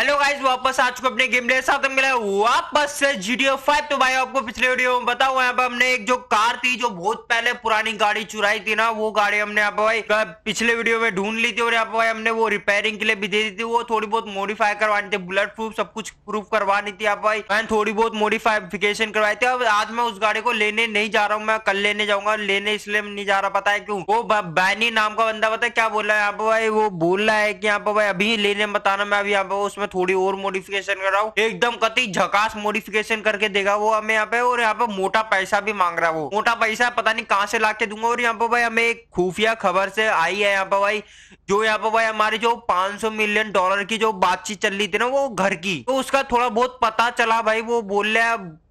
Hello guys वापस आ चुके अपने गेम प्ले साथ मिला वापस से जीडीओ फाइव तो भाई आपको पिछले वीडियो में बताओ यहाँ पे हमने एक जो कार थी जो बहुत पहले पुरानी गाड़ी चुराई थी ना वो गाड़ी हमने यहाँ पे भाई पिछले वीडियो में ढूंढ ली थी और यहाँ पे भाई हमने वो रिपेयरिंग के लिए भी दे दी थी वो थोड़ी बहुत मॉडिफाई करवानी थी बुलेट प्रूफ सब कुछ प्रूफ करवानी थी आप भाई मैंने थोड़ी बहुत मॉडिफाइफिकेशन करवाई थी अब आज मैं उस गाड़ी को लेने नहीं जा रहा हूँ मैं कल लेने जाऊंगा लेने इसलिए नहीं जा रहा पता है क्यों वो बैनी नाम का बंदा पता है क्या बोल रहा है यहाँ पे भाई वो बोल रहा है की यहाँ पे भाई अभी लेने बताना मैं अभी यहाँ पे उसमें थोड़ी और मॉडिफिकेशन कराओ एकदम कति झकास मॉडिफिकेशन करके देगा वो हमें यहाँ पे और यहाँ पे मोटा पैसा भी मांग रहा वो मोटा पैसा पता नहीं कहाँ से ला के दूंगा और यहाँ पे भाई हमें एक खुफिया खबर से आई है यहाँ पे भाई जो यहाँ पे भाई हमारी जो पांच मिलियन डॉलर की जो बातचीत चल रही थी ना वो घर की तो उसका थोड़ा बहुत पता चला भाई वो बोल रहे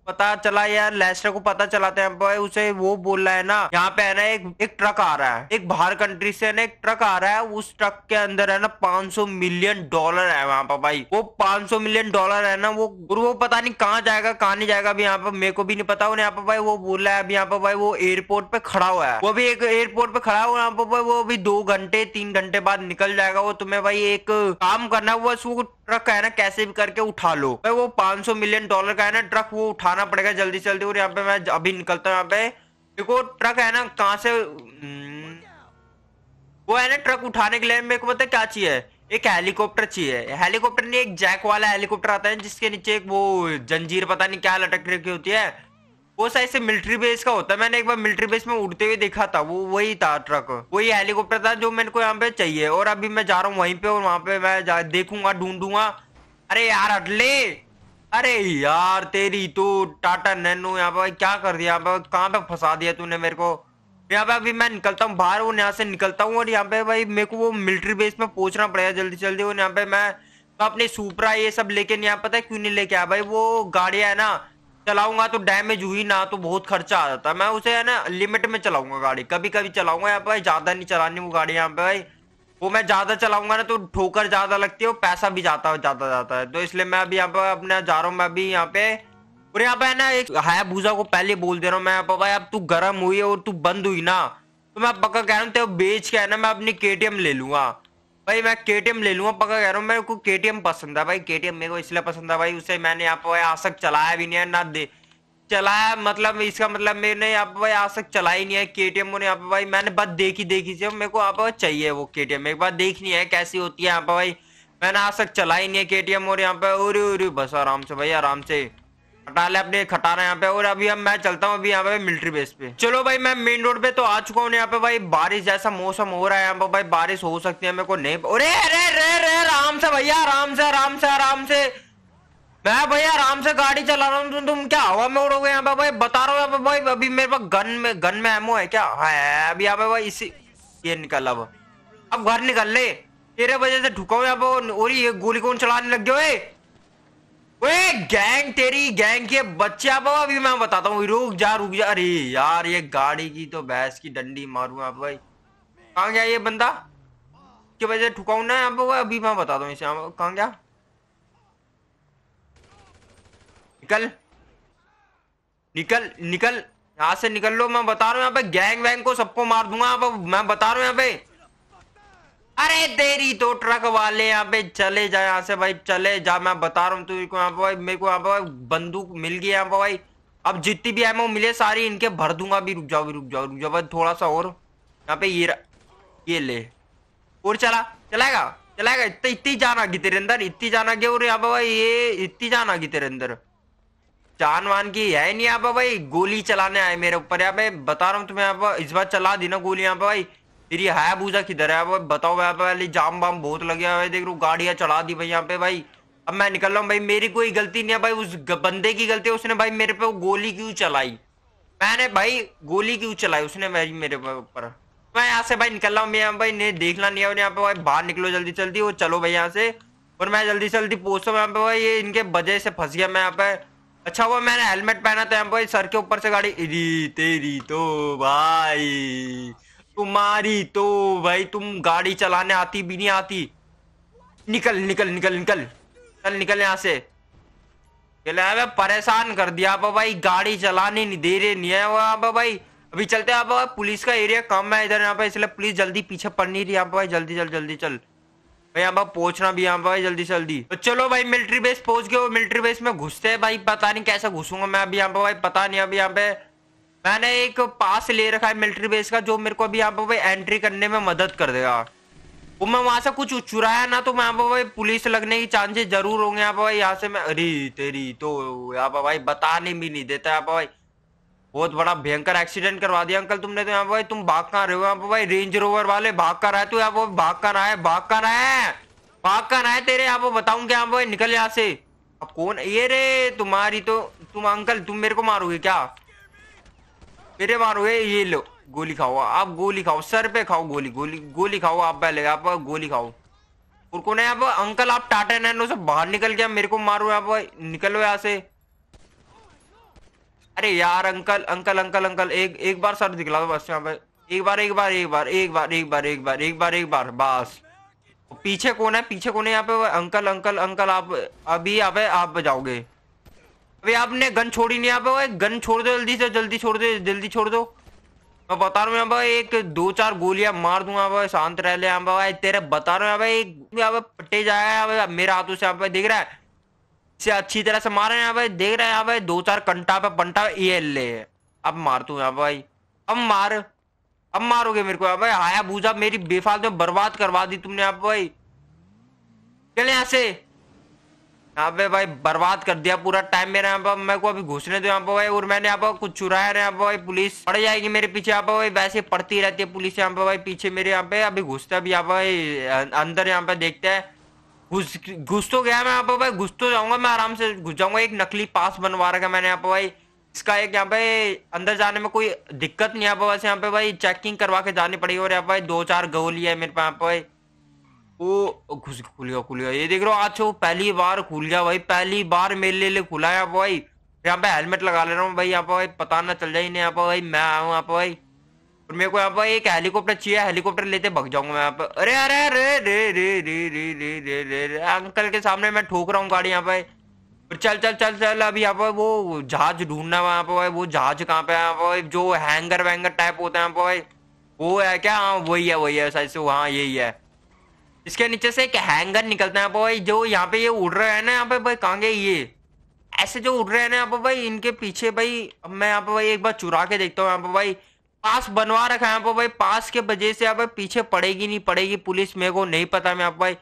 पता चला यार लेस्टर को पता चलाते हैं भाई उसे वो बोल रहा है ना यहाँ पे है ना एक एक ट्रक आ रहा है एक बाहर कंट्री से ना एक ट्रक आ रहा है उस ट्रक के अंदर है ना 500 मिलियन डॉलर है वहाँ पर भाई वो 500 मिलियन डॉलर है ना वो वो पता नहीं कहाँ जाएगा कहाँ नहीं जाएगा अभी यहाँ पर मेरे को भी नहीं पता उन्हें यहाँ पर भाई वो बोल रहा है अभी यहाँ पर भाई वो एयरपोर्ट पे खड़ा हुआ है वो भी एक एयरपोर्ट पे खड़ा हुआ यहाँ पर भाई वो अभी दो घंटे तीन घंटे बाद निकल जाएगा वो तुम्हें भाई एक काम करना है वो ट्रक है ना कैसे भी करके उठा लो भाई वो सौ मिलियन डॉलर का है ना ट्रक वो उठाना जाना पड़ेगा जल्दी जल्दी और यहाँ पे मैं अभी निकलता हूँ यहाँ पे देखो ट्रक है ना कहाँ से हम्म, वो है ना ट्रक उठाने के लिए मेरे को पता है क्या चाहिए एक हेलीकॉप्टर चाहिए हेलीकॉप्टर नहीं एक जैक वाला हेलीकॉप्टर आता है जिसके नीचे एक वो जंजीर पता नहीं क्या लटक रखी होती है वो साइड से मिलिट्री बेस का होता है मैंने एक बार मिलिट्री बेस में उड़ते हुए देखा था वो वही था ट्रक वही हेलीकॉप्टर था जो मेरे को यहाँ पे चाहिए और अभी मैं जा रहा हूँ वहीं पे और वहाँ पे मैं देखूंगा ढूंढूंगा अरे यार अटले अरे यार तेरी तू टाटा नैनो यहाँ पे क्या कर दिया यहाँ पे कहाँ पे फंसा दिया तूने मेरे को यहाँ पे अभी मैं निकलता हूँ बाहर वो यहाँ से निकलता हूँ और यहाँ पे भाई मेरे को वो मिलिट्री बेस में पहुंचना पड़ेगा जल्दी जल्दी और यहाँ पे मैं तो अपने सुपरा ये सब लेके यहाँ पता क्यों नहीं लेके आया भाई वो गाड़िया है ना चलाऊंगा तो डैमेज हुई ना तो बहुत खर्चा आ जाता मैं उसे है ना लिमिट में चलाऊंगा गाड़ी कभी कभी चलाऊंगा यहाँ पे ज्यादा नहीं चलानी वो गाड़ी यहाँ पे भाई वो मैं ज्यादा चलाऊंगा ना तो ठोकर ज्यादा लगती है और पैसा भी जाता ज्यादा जाता है तो इसलिए मैं अभी यहाँ पे अपने जा रहा हूँ मैं अभी यहाँ पे और यहाँ पे ना एक हाया भूजा को पहले बोल दे रहा हूँ मैं भाई अब तू गर्म हुई और तू बंद हुई ना तो मैं पक्का कह रहा हूँ तेरे बेच के है ना मैं अपनी के ले लूंगा भाई मैं केटीएम ले लूंगा पक्का कह रहा हूँ मेरे को के पसंद है भाई के मेरे को इसलिए पसंद है भाई उसे मैंने यहाँ पे आज तक चलाया भी नहीं है ना दे चलाया मतलब इसका मतलब मैंने यहाँ भाई आज तक चला ही नहीं है के टी एम यहाँ पे भाई मैंने बस देखी देखी से मेरे को यहाँ चाहिए वो के टी एम एक बार देखनी है कैसी होती है यहाँ भाई मैंने आज तक चला ही नहीं है के टी एम और यहाँ पे उरी उरी बस आराम से भाई आराम से हटा ले अपने खटाना यहाँ पे और अभी अब मैं चलता हूँ अभी यहाँ पे मिलिट्री बेस पे चलो भाई मैं मेन रोड पे तो आ चुका हूँ यहाँ पे भाई बारिश जैसा मौसम हो रहा है यहाँ पे भाई बारिश हो सकती है मेरे को नहीं अरे अरे अरे आराम से भैया आराम से आराम से आराम से मैं भाई आराम से गाड़ी चला रहा हूँ तुम क्या हवा में उड़ोगे यहाँ पे भाई बता रहा हूँ भाई अभी मेरे पास गन में गन में एमओ है क्या हाँ, है अभी यहाँ पे भाई इसी ये निकल अब अब घर निकल ले तेरे वजह से ढुका यहाँ पे और ये गोली कौन चलाने लग गए ओए गैंग तेरी गैंग के बच्चे आप अभी मैं बताता हूँ रुक जा रुक जा अरे यार ये गाड़ी की तो भैंस की डंडी मारू आप भाई कहाँ गया ये बंदा की वजह से ठुकाऊ ना यहाँ पे अभी मैं बताता हूँ इसे कहाँ गया निकल निकल निकल यहां से निकल लो मैं बता रहा हूं यहाँ पे गैंग वैंग को सबको मार दूंगा यहाँ मैं बता रहा हूं यहाँ पे अरे तेरी तो ट्रक वाले यहाँ पे चले जा यहाँ से भाई चले जा मैं बता रहा हूँ तुझको यहाँ पे भाई मेरे को यहाँ पे बंदूक मिल गई यहाँ पे भाई अब जितनी भी एमओ मिले सारी इनके भर दूंगा अभी रुक जाओ रुक जाओ रुक जाओ भाई थोड़ा सा और यहाँ पे ये ये ले और चला चलाएगा चलाएगा इतनी इतनी जाना आ अंदर इतनी जाना आ और यहाँ पे भाई ये इतनी जाना आ अंदर जान वान की है नहीं यहाँ पे भाई गोली चलाने आए मेरे ऊपर यहाँ पे बता रहा हूँ तुम्हें आप इस बार चला दी ना गोली यहाँ पे भाई फिर ये है बूझा किधर है भाई बताओ यहाँ पे जाम वाम बहुत लगे हुआ है देख रू गाड़िया चला दी भाई यहाँ पे भाई अब मैं निकल रहा हूँ भाई मेरी कोई गलती नहीं है भाई उस बंदे की गलती है उसने भाई मेरे पे गोली क्यों चलाई मैंने भाई गोली क्यों चलाई उसने भाई मेरे ऊपर मैं यहाँ से भाई निकल रहा हूँ मैं भाई नहीं देखना नहीं है यहाँ पे भाई बाहर निकलो जल्दी जल्दी वो चलो भाई यहाँ से और मैं जल्दी से जल्दी पहुंचता हूँ यहाँ पे भाई ये इनके वजह से फंस गया मैं यहाँ पे अच्छा वो मैंने हेलमेट पहना था तो भाई सर के ऊपर से गाड़ी इरी तेरी तो भाई तुम्हारी तो भाई तुम गाड़ी चलाने आती भी नहीं आती निकल निकल निकल निकल चल निकल यहाँ से अबे परेशान कर दिया अब भाई गाड़ी चलाने नहीं दे रहे नहीं है अब भाई अभी चलते अब पुलिस का एरिया कम है इधर यहाँ पे इसलिए पुलिस जल्दी पीछे पड़ नहीं रही आप भाई जल्दी चल जल्दी चल, जल्दी चल। भाई यहाँ पहुंचना भी यहाँ भाई जल्दी से जल्दी तो चलो भाई मिलिट्री बेस पहुंच गए मिलिट्री बेस में घुसते हैं भाई पता नहीं कैसे घुसूंगा मैं अभी यहाँ पर भाई पता नहीं अभी यहाँ पे मैंने एक पास ले रखा है मिलिट्री बेस का जो मेरे को अभी यहाँ पर भाई एंट्री करने में मदद कर देगा वो मैं वहां से कुछ चुराया ना तो मैं भाई पुलिस लगने की चांसेस जरूर होंगे यहाँ पर भाई यहाँ से मैं अरे तेरी तो यहाँ पर भाई बताने भी नहीं देता यहाँ पर भाई बहुत बड़ा भयंकर एक्सीडेंट करवा दिया अंकल तुमने तो यहाँ भाई तुम भाग कर रहे हो यहाँ भाई रेंज रोवर वाले भाग कर आए तू यहाँ वो भाग कर आए भाग कर आए भाग कर आए तेरे यहाँ वो बताऊं क्या भाई निकल यहाँ से अब कौन ये रे तुम्हारी तो तुम अंकल तुम मेरे को मारोगे क्या मेरे मारोगे ये लो गोली खाओ आप गोली खाओ सर पे खाओ गोली गोली गोली खाओ आप पहले आप गोली खाओ और कौन है आप अंकल आप टाटा नैनो से बाहर निकल गया मेरे को मारो आप निकलो यहाँ से अरे यार अंकल अंकल अंकल अंकल एक एक बार सर दिखला दो बस यहाँ पे एक बार एक बार एक बार एक बार एक बार एक बार एक बार एक बार बस पीछे कौन है पीछे कौन है यहाँ पे अंकल अंकल अंकल आप अभी यहाँ पे आप बजाओगे अभी आपने गन छोड़ी नहीं यहाँ पे गन छोड़ दो जल्दी से जल्दी छोड़ दो जल्दी छोड़ दो मैं बता रहा हूँ भाई एक दो चार गोलियां मार दूंगा भाई शांत रह ले भाई तेरे बता रहा हूँ भाई एक भाई पट्टे जाएगा मेरे हाथों से भाई दिख रहा है से अच्छी तरह से मारे यहाँ भाई देख रहे हैं यहाँ भाई दो चार कंटा पे पंटा ये ले अब मार तू यहाँ भाई अब मार अब मारोगे मेरे को यहाँ भाई आया बूझा मेरी बेफाल में बर्बाद करवा दी तुमने यहाँ भाई चले यहाँ से यहाँ पे भाई बर्बाद कर दिया पूरा टाइम मेरा यहाँ पर मेरे को अभी घुसने दो यहाँ पर भाई और मैंने यहाँ पर कुछ चुराया यहाँ पर भाई पुलिस पड़ जाएगी मेरे पीछे यहाँ पर भाई वैसे पड़ती रहती है पुलिस यहाँ पर भाई पीछे मेरे यहाँ पे अभी घुसते अभी यहाँ पर अंदर यहाँ पे देखते हैं घुस घुस तो गया मैं यहाँ पे भाई घुस तो जाऊंगा मैं आराम से घुस जाऊंगा एक नकली पास बनवा रखा मैंने यहाँ पे भाई इसका एक यहाँ पे अंदर जाने में कोई दिक्कत नहीं है बस यहाँ पे भाई चेकिंग करवा के जानी पड़ेगी और यहाँ पे दो चार गोली है मेरे पास यहाँ पे भाई वो घुस खुल गया खुल गया ये देख रहा हूँ आज वो पहली बार खुल गया भाई पहली बार मेरे लिए खुला है भाई यहाँ पे हेलमेट लगा ले रहा हूँ भाई यहाँ पे भाई पता ना चल जाए नहीं यहाँ पे भाई मैं आऊँ यहाँ पे भाई और तो मेरे को यहाँ पर एक हेलीकॉप्टर चाहिए हेलीकॉप्टर लेते भग जाऊंगा मैं यहाँ पर अरे अरे अरे रे रे रे रे रे रे रे रे अंकल के सामने मैं ठोक रहा हूँ गाड़ी यहाँ पे और चल चल चल चल अभी यहाँ पर वो जहाज ढूंढना है वहाँ पर वो जहाज कहाँ पे यहाँ पर जो हैंगर वैंगर टाइप होता है यहाँ पर भाई वो है क्या हाँ वही है वही है सही से हाँ यही है इसके नीचे से एक हैंगर निकलता है भाई जो यहाँ पे ये उड़ रहे हैं ना यहाँ पे भाई कहाँ गए ये ऐसे जो उड़ रहे हैं ना यहाँ पर भाई इनके पीछे भाई मैं यहाँ पर भाई एक बार चुरा के देखता हूँ यहाँ पर भाई पास बनवा रखा है भाई पास के वजह से आप पीछे पड़ेगी नहीं पड़ेगी पुलिस मेरे को नहीं पता मैं आप भाई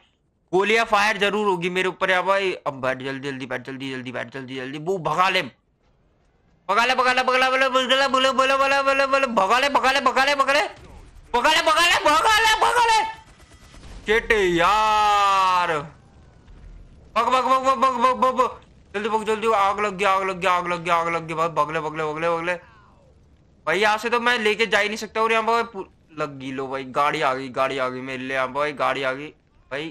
गोलियां फायर जरूर होगी मेरे ऊपर अब भाई अब बैठ जल्दी जल्दी बैठ जल्दी जल्दी बैठ जल्दी जल्दी वो भगा ले भगा ले भगा बोले बोले ले बोले बोले बोले बोले बोले भगाले भगाले भगाले भगाले भगाले भगाले भगाले भगाले भगा चेट यार भग भग भग भग भग भग भग जल्दी भग जल्दी आग लग गया आग लग गया आग लग गया आग लग गया भगले भगले भगले भगले भाई यहाँ से तो मैं लेके जा ही नहीं सकता और यहाँ पर लग गई लो भाई गाड़ी आ गई गाड़ी आ गई मेरे लिए यहाँ पर भाई गाड़ी आ गई भाई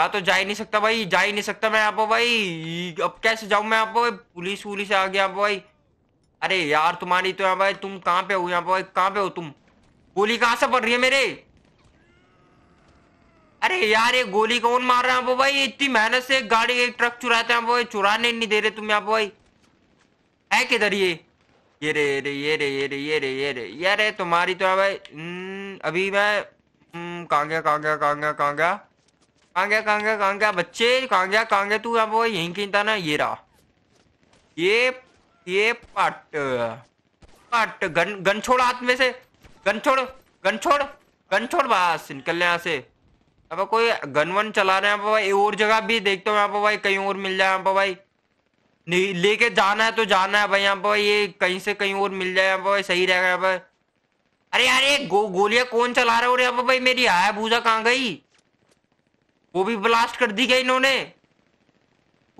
मैं तो जा ही नहीं सकता भाई जा ही नहीं सकता मैं यहाँ पर भाई अब कैसे जाऊँ मैं यहाँ पर भाई पुलिस वुलिस आ गया यहाँ पर भाई अरे यार तुम्हारी तो यहाँ भाई तुम कहाँ पे हो यहाँ पर भाई कहाँ पे हो तुम गोली कहाँ से पड़ रही है मेरे अरे यार ये गोली कौन मार रहा है आप भाई इतनी मेहनत से गाड़ी एक ट्रक चुराते हैं आप चुराने नहीं दे रहे तुम यहाँ भाई है किधर ये ये रे ये रे ये रे ये रे ये रे ये रे ये रे तुम्हारी तो है भाई हम्म, अभी मैं हम्म, कहाँ गया कहाँ गया कहाँ गया कहाँ गया कहाँ गया कहाँ गया कहाँ गया बच्चे कहाँ गया कहाँ गया तू अब वो यहीं की था ना ये रहा ये ये पट पट गन गन छोड़ हाथ में से गन छोड़ गन छोड़ गन छोड़ बस निकल यहाँ से अब कोई गन वन चला रहे हैं भाई और जगह भी देखते हो यहाँ पर भाई कहीं और मिल जाए यहाँ पर भाई नहीं लेके जाना है तो जाना है भाई यहाँ पर ये कहीं से कहीं और मिल जाए भाई सही रहेगा यहाँ पर अरे यार ये गो, गोलियां कौन चला रहा है और यहाँ पर भाई मेरी आया भूजा कहाँ गई वो भी ब्लास्ट कर दी गई इन्होंने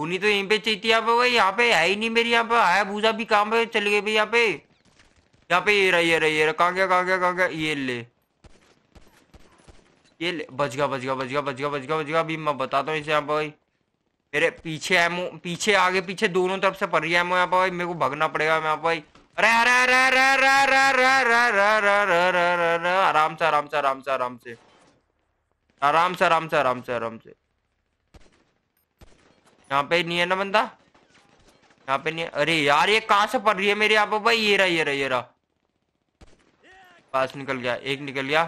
उन्हीं तो यहीं पे चीती यहाँ पे भाई यहाँ पे है ही नहीं मेरी यहाँ पे आया भूजा भी कहाँ पे चल गए भाई यहाँ पे यहाँ पे ये रही रही कहाँ गया कहाँ गया कहाँ गया ये ले ये ले बच गया बच गया बच गया बच गया बच गया गया अभी मैं बताता हूँ इसे यहाँ पे भाई मेरे पीछे एमओ पीछे आगे पीछे दोनों तरफ से पड़ रही है एमओ यहाँ पर भाई मेरे को भगना पड़ेगा यहाँ पर अरे अरे अरे अरे अरे अरे अरे अरे अरे अरे अरे अरे अरे आराम से आराम से आराम से आराम से आराम से आराम से आराम से आराम से यहाँ पे नहीं है ना बंदा यहाँ पे नहीं अरे यार ये कहाँ से पड़ रही है मेरे यहाँ पर भाई ये रहा ये रहा ये रहा पास निकल गया एक निकल गया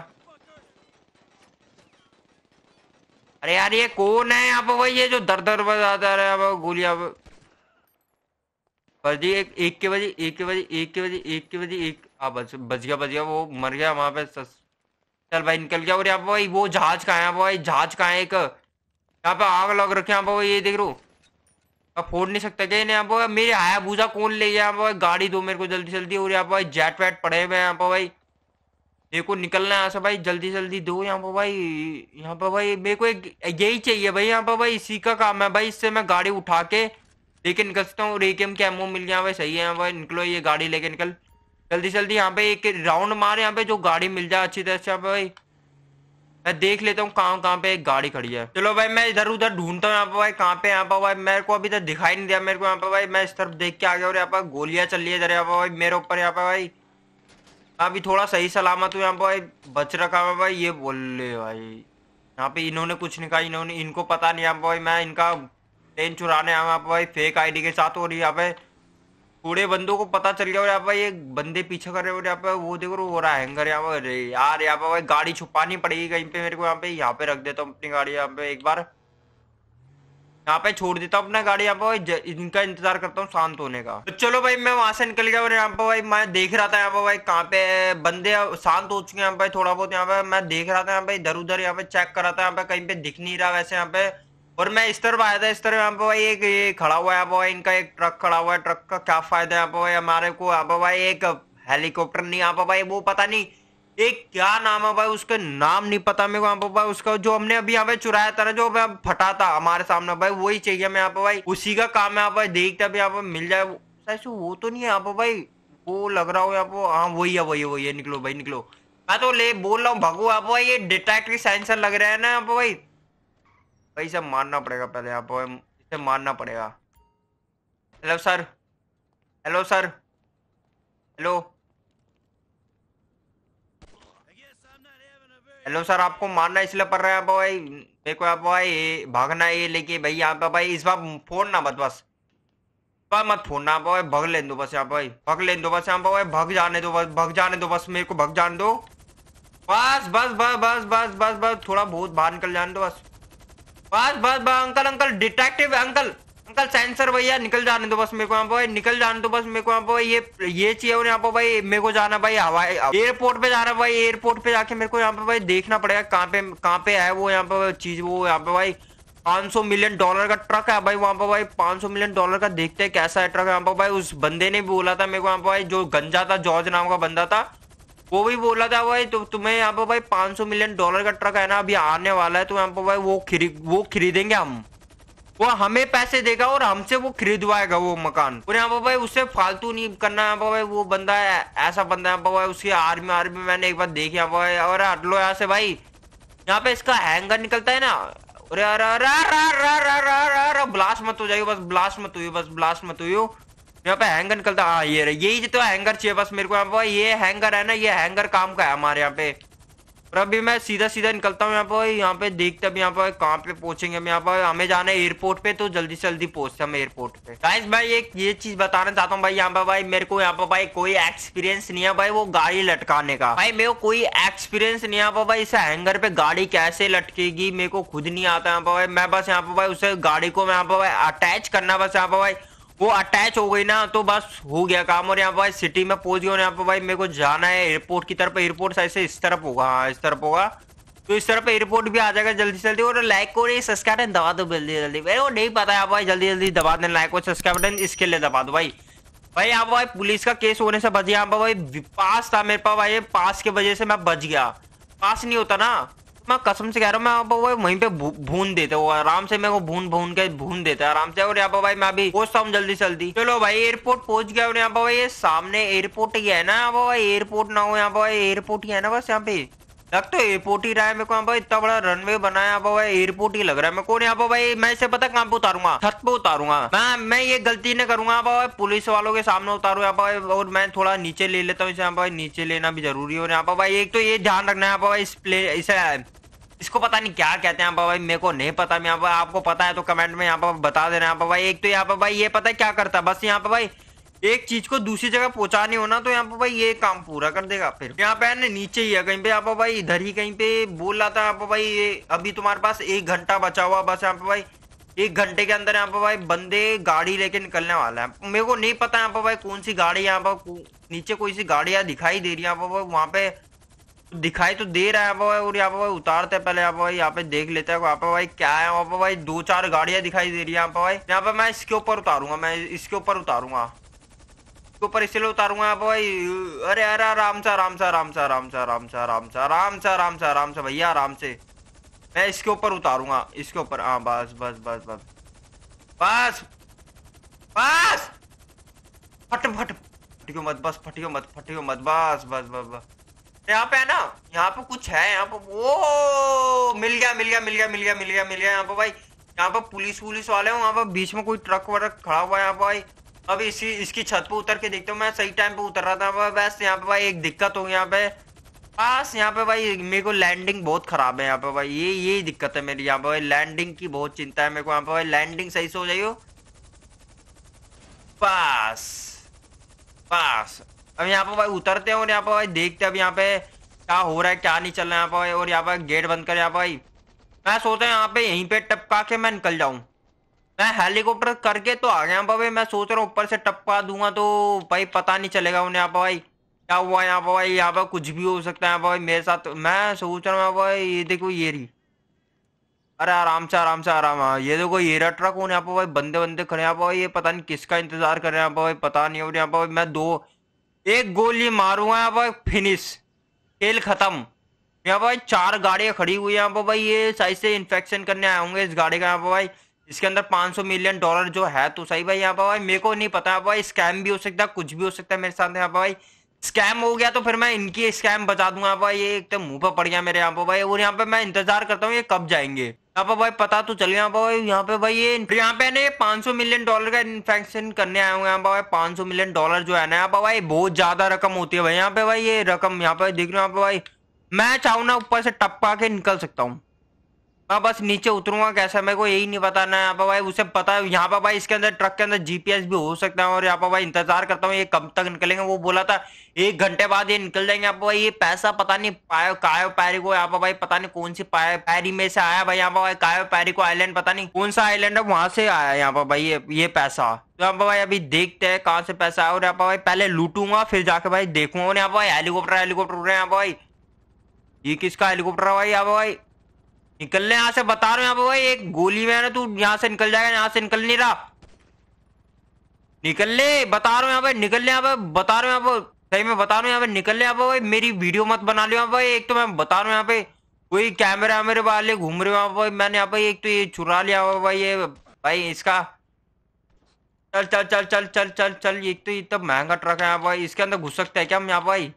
अरे यार ये कौन है अब वही है जो दर दर बजाता रहे अब गोलिया बजी एक एक के बजी एक के बजी एक के बजी एक के बजी एक आ बज बज गया बज गया वो मर गया वहां पे सस चल भाई निकल गया और यहाँ भाई वो जहाज कहाँ है भाई जहाज कहाँ है एक यहाँ पे आग लग रखे यहाँ भाई ये देख रो अब फोड़ नहीं सकता क्या यहाँ पे मेरे आया भूजा कौन ले गया यहाँ पे गाड़ी दो मेरे को जल्दी जल्दी और यहाँ पे जेट वेट पड़े हुए यहाँ पर भाई मेरे को निकलना है ऐसा भाई जल्दी जल्दी दो यहाँ पर भाई यहाँ पर भाई मेरे को एक यही चाहिए भाई यहाँ पर भाई इसी का काम है भाई इससे मैं गाड़ी उठा के लेके निकल सकता हूँ एक एम कैमो मिल गया भाई सही है भाई निकलो ये गाड़ी लेके निकल जल्दी जल्दी यहाँ पे एक राउंड मार यहाँ पे जो गाड़ी मिल जाए अच्छी तरह से यहाँ भाई मैं देख लेता हूँ कहाँ कहाँ पे एक गाड़ी खड़ी है चलो भाई मैं इधर उधर ढूंढता हूँ यहाँ पे भाई कहाँ पे यहाँ पे भाई मेरे को अभी तक दिखाई नहीं दिया मेरे को यहाँ पे भाई मैं इस तरफ देख के आ गया और यहाँ पर गोलियाँ चल रही है इधर यहाँ पे भाई मेरे ऊपर यहाँ पे भाई अभी थोड़ा सही सलामत हूँ यहाँ भाई बच रखा हुआ भाई ये बोल ले भाई यहाँ पे इन्होंने कुछ नहीं कहा इन्होंने इनको पता नहीं यहाँ भाई मैं इनका ट्रेन चुराने आया यहाँ भाई फेक आईडी के साथ और यहाँ पे पूरे बंदों को पता चल गया और यहाँ भाई ये बंदे पीछे कर रहे हो यहाँ पे वो देखो हो रहा है हैंगर यहाँ पर यार यहाँ पे भाई गाड़ी छुपानी पड़ेगी कहीं पे मेरे को यहाँ पे यहाँ पे रख देता हूँ अपनी गाड़ी यहाँ पे एक बार यहाँ पे छोड़ देता हूँ अपना गाड़ी यहाँ पे इनका इंतजार करता हूँ शांत होने का तो चलो भाई मैं वहां से निकल गया और यहाँ पे भाई मैं देख रहा था यहाँ पे भाई कहाँ पे बंदे शांत हो चुके हैं यहाँ पे थोड़ा बहुत यहाँ पे मैं देख रहा था यहाँ पे इधर उधर यहाँ पे चेक कर रहा था यहाँ पे कहीं पे दिख नहीं रहा वैसे यहाँ पे और मैं इस तरफ आया था इस तरफ यहाँ पे भाई एक ये खड़ा हुआ है यहाँ पे भाई इनका एक ट्रक खड़ा हुआ है ट्रक का क्या फायदा है यहाँ पे भाई हमारे को यहाँ पे भाई एक हेलीकॉप्टर नहीं यहाँ पे भाई वो पता नहीं एक क्या नाम है भाई उसके नाम नहीं पता मेरे को यहाँ पर भाई उसका जो हमने अभी यहाँ पे चुराया था ना जो फटा था हमारे सामने भाई वही चाहिए हमें यहाँ पे भाई उसी का काम है यहाँ पे देखते यहाँ पर मिल जाए वो वो तो नहीं है यहाँ पर भाई वो लग रहा हो यहाँ पर हाँ वही है वही है वही है निकलो भाई निकलो मैं तो ले बोल रहा हूँ भगो आप भाई ये डिटेक्टिव सेंसर लग रहा है ना आप भाई भाई सब मारना पड़ेगा पहले आप इसे मारना पड़ेगा hello sir hello sir hello hello sir आपको मारना इसलिए पड़ रहा है भाई मेरे को आप भाई भागना ये लेके भाई आप भाई इस बार फोन ना मत बस बार मत फोन ना भाई भग ले दो बस यहाँ भाई भग ले दो बस यहाँ भाई भग जाने दो बस भग जाने दो बस मेरे को भग जाने दो बस बस बस बस बस बस बस थोड़ा बहुत बाहर निकल जाने दो बस बस बस बस अंकल अंकल डिटेक्टिव अंकल निकल सेंसर भैया निकल जाने दो बस मेरे को यहाँ भाई निकल जाने दो बस मेरे को यहाँ भाई ये ये चाहिए और यहाँ पर भाई मेरे को जाना भाई हवाई एयरपोर्ट पे जाना भाई एयरपोर्ट पे जाके मेरे को यहाँ पे भाई देखना पड़ेगा कहाँ पे कहाँ पे है वो यहाँ पे चीज वो यहाँ पे भाई 500 मिलियन डॉलर का ट्रक है भाई वहाँ पर भाई 500 मिलियन डॉलर का देखते हैं कैसा है ट्रक यहाँ पर भाई उस बंदे ने भी बोला था मेरे को यहाँ पर भाई जो गंजा था जॉर्ज नाम का बंदा था वो भी बोला था भाई तो तुम्हें यहाँ पर भाई 500 मिलियन डॉलर का ट्रक है ना अभी आने वाला है तो यहाँ पर भाई वो खरीद वो खरीदेंगे हम वो हमें पैसे देगा और हमसे वो खरीदवाएगा वो मकान और यहाँ भाई उसे फालतू नहीं करना है भाई वो बंदा है ऐसा बंदा है भाई उसकी आर्मी आर्मी मैंने एक बार देखी यहाँ भाई और हट लो यहाँ से भाई यहाँ पे इसका हैंगर निकलता है ना अरे अरे ब्लास्ट मत हो जाइए बस ब्लास्ट मत हुई बस ब्लास्ट मत हुई यहाँ पे हैंगर निकलता है ये यही तो हैंगर चाहिए बस मेरे को यहाँ ये हैंगर है ना ये हैंगर काम का है हमारे यहाँ पे और अभी मैं सीधा सीधा निकलता हूँ यहाँ पर यहाँ पे देखते अभी यहाँ पर कहाँ पे पहुंचेंगे हम यहाँ पर हमें जाना है एयरपोर्ट पे तो जल्दी से जल्दी पहुंचते हम एयरपोर्ट पे गाइस भाई एक ये चीज बताना चाहता हूँ भाई यहाँ पर भाई मेरे को यहाँ पर भाई कोई एक्सपीरियंस नहीं है भाई वो गाड़ी लटकाने का भाई मेरे को कोई एक्सपीरियंस नहीं है भाई इस हैंगर पे गाड़ी कैसे लटकेगी मेरे को खुद नहीं आता यहाँ पर भाई मैं बस यहाँ पर भाई उसे गाड़ी को मैं यहाँ पर भाई अटैच करना बस यहाँ पर भाई वो अटैच हो गई ना तो बस हो गया काम और यहाँ पर सिटी में पहुंच गया और यहाँ पर भाई मेरे को जाना है एयरपोर्ट की तरफ एयरपोर्ट साइड से इस तरफ होगा हाँ इस तरफ होगा तो इस तरफ एयरपोर्ट भी आ जाएगा जल्दी जल्दी और लाइक को सब्सक्राइब बटन दबा दो जल्दी जल्दी भाई वो नहीं पता है आप भाई जल्दी जल्दी दबा दें लाइक और सब्सक्राइब बटन इसके लिए दबा दो भाई भाई यहाँ भाई पुलिस का केस होने से बच गया यहाँ पर भाई पास था मेरे पास भाई पास के वजह से मैं बच गया पास नहीं होता ना मैं कसम से कह रहा हूँ मैं भाई वहीं पे भून देते हो आराम से मेरे को भून भून के भून देते हैं आराम से और यहाँ पर भाई मैं अभी पहुंचता हूँ जल्दी जल्दी चलो भाई एयरपोर्ट पहुंच गया यहाँ पर भाई ये सामने एयरपोर्ट ही है ना यहाँ पर भाई एयरपोर्ट ना हो यहाँ पर भाई एयरपोर्ट ही है ना बस यहाँ पे एक तो एयरपोर्ट ही रहा है मेरे को भाई इतना बड़ा रनवे बनाया भाई एयरपोर्ट ही लग रहा है मेरे को यहाँ भाई मैं इसे पता कहाँ पे उतारूंगा छत पे उतारूंगा मैं मैं ये गलती नहीं करूंगा भाई पुलिस वालों के सामने उतारू यहाँ भाई और मैं थोड़ा नीचे ले लेता हूँ इसे भाई नीचे लेना भी जरूरी है और यहाँ भाई एक तो ये ध्यान रखना है भाई इस प्ले इसे इसको पता नहीं क्या कहते हैं भाई मेरे को नहीं पता यहाँ पर आपको पता है तो कमेंट में यहाँ पर बता देना यहाँ भाई एक तो यहाँ पर भाई ये पता है क्या करता बस यहाँ पर भाई एक चीज को दूसरी जगह पहुंचानी हो ना तो यहाँ पर भाई ये काम पूरा कर देगा फिर यहाँ पे है नीचे ही है कहीं पे आप भाई इधर ही कहीं पे बोल रहा था यहाँ भाई ये अभी तुम्हारे पास एक घंटा बचा हुआ बस यहाँ पे भाई एक घंटे के अंदर यहाँ पे भाई बंदे गाड़ी लेके निकलने वाला है मेरे को नहीं पता यहाँ पे भाई कौन सी गाड़ी यहाँ पर नीचे कोई सी गाड़ी यहाँ दिखाई दे रही है यहाँ पर वहाँ पे दिखाई तो दे रहा है भाई और यहाँ पे भाई उतारते पहले यहाँ पे भाई यहाँ पे देख लेते हैं यहाँ पे भाई क्या है वहाँ पे भाई दो चार गाड़ियाँ दिखाई दे रही है यहाँ पे भाई यहाँ पे मैं इसके ऊपर उतारूंगा मैं इसके ऊपर उतारूंगा ऊपर इसलिए उतारूंगा भाई अरे अरे आराम से आराम से आराम से आराम से आराम से आराम से आराम से आराम से आराम से भैया आराम से मैं इसके ऊपर उतारूंगा इसके ऊपर हाँ बस बस बस बस बस बस फट फट फटियो मत बस फटियो मत फटियो मत बस बस बस बस यहाँ पे है ना यहाँ पे कुछ है यहाँ पे वो मिल गया मिल गया मिल गया मिल गया मिल गया मिल गया यहाँ पे भाई यहाँ पे पुलिस पुलिस वाले हो यहाँ पे बीच में कोई ट्रक वर्क खड़ा हुआ है यहाँ पे भाई अब इसी इसकी छत पे उतर के देखते हो मैं सही टाइम पे उतर रहा था बस यहाँ पे भाई एक दिक्कत हो यहाँ पे पास यहाँ पे भाई मेरे को लैंडिंग बहुत खराब है यहाँ पे भाई ये यही दिक्कत है मेरी यहाँ पे भाई लैंडिंग की बहुत चिंता है मेरे को यहाँ पे भाई लैंडिंग सही से हो जाइयो पास पास अब यहाँ पे भाई उतरते हैं और यहाँ पे भाई देखते हैं अब यहाँ पे क्या हो रहा है क्या नहीं चल रहा है यहाँ पे भाई और यहाँ पे गेट बंद कर यहाँ पे भाई मैं सोचता हूँ यहाँ पे यहीं पे टपका के मैं निकल जाऊँ मैं हेलीकॉप्टर करके तो आ गया भाई मैं सोच रहा हूँ ऊपर से टपका दूंगा तो भाई पता नहीं चलेगा उन्हें यहाँ पर भाई क्या हुआ यहाँ पर भाई यहाँ पर कुछ भी हो सकता है यहाँ भाई मेरे साथ मैं सोच रहा हूँ भाई ये देखो ये रही अरे आराम से आराम से आराम ये देखो ये रहा ट्रक होने यहाँ पर भाई बंदे बंदे खड़े यहाँ पर भाई ये पता नहीं किसका इंतजार कर रहे हैं यहाँ पर भाई पता नहीं हो रहा यहाँ पर भाई मैं दो एक गोली मारूंगा यहाँ पर फिनिश खेल खत्म यहाँ पर भाई चार गाड़ियाँ खड़ी हुई यहाँ पर भाई ये साइज से इन्फेक्शन करने आए होंगे इस गाड़ी का यहाँ पर भाई इसके अंदर 500 मिलियन डॉलर जो है तो सही भाई यहाँ पर भाई मेरे को नहीं पता है भाई स्कैम भी हो सकता है कुछ भी हो सकता है मेरे साथ यहाँ पर भाई स्कैम हो गया तो फिर मैं इनकी स्कैम बता दूंगा भाई ये एकदम तो मुंह पर पड़ गया मेरे यहाँ पर भाई और यहाँ पे मैं इंतजार करता हूँ ये कब जाएंगे यहाँ पर भाई पता तो चल गया भाई यहाँ पे भाई ये यहाँ पे ना पांच सौ मिलियन डॉलर का इन्फेक्शन करने आए हुए यहाँ पर भाई पांच सौ मिलियन डॉलर जो है ना यहाँ पर भाई बहुत ज्यादा रकम होती है भाई यहाँ पे भाई ये रकम यहाँ पे देख रहे हो यहाँ पे भाई मैं चाहू ना ऊपर से टप्पा के निकल सकता हूँ मैं बस नीचे उतरूंगा कैसे मेरे को यही नहीं बताना है यहाँ पर भाई उसे पता है यहाँ पर भाई इसके अंदर ट्रक के अंदर जीपीएस भी हो सकता है और यहाँ पर भाई इंतजार करता हूँ ये कब तक निकलेंगे वो बोला था एक घंटे बाद ये निकल जाएंगे यहाँ पर भाई ये पैसा पता नहीं पायो कायो पैरी को यहाँ पर भाई पता नहीं कौन सी पैरी में से आया भाई यहाँ पर भाई कायो पैरी को आईलैंड पता नहीं कौन सा आईलैंड है वहां से आया यहाँ पर भाई ये ये पैसा तो यहाँ पर भाई अभी देखते हैं कहाँ से पैसा आया और यहाँ पर भाई पहले लूटूंगा फिर जाके भाई देखूंगा और यहाँ पर भाई हेलीकॉप्टर हेलीकॉप्टर उड़ रहे हैं यहाँ भाई ये किसका हेलीकॉप्टर है भाई यहाँ पर भाई निकलने यहाँ से बता रहे यहाँ पे एक गोली में ना तू यहाँ से निकल जाएगा यहाँ से निकल नहीं रहा निकल ले बता रहे यहाँ पे निकल ले यहाँ पे बता रहे यहाँ पे सही में बता रहा हूँ यहाँ पे निकल ले यहाँ पे मेरी वीडियो मत बना लियो भाई एक तो मैं बता रहा हूँ यहाँ पे कोई कैमरा मेरे वाले घूम रहे यहाँ भाई मैंने यहाँ पे एक तो ये चुरा लिया हुआ भाई ये भाई इसका चल चल चल चल चल चल चल एक तो ये तो महंगा ट्रक है यहाँ भाई इसके अंदर घुस सकते हैं क्या हम यहाँ भाई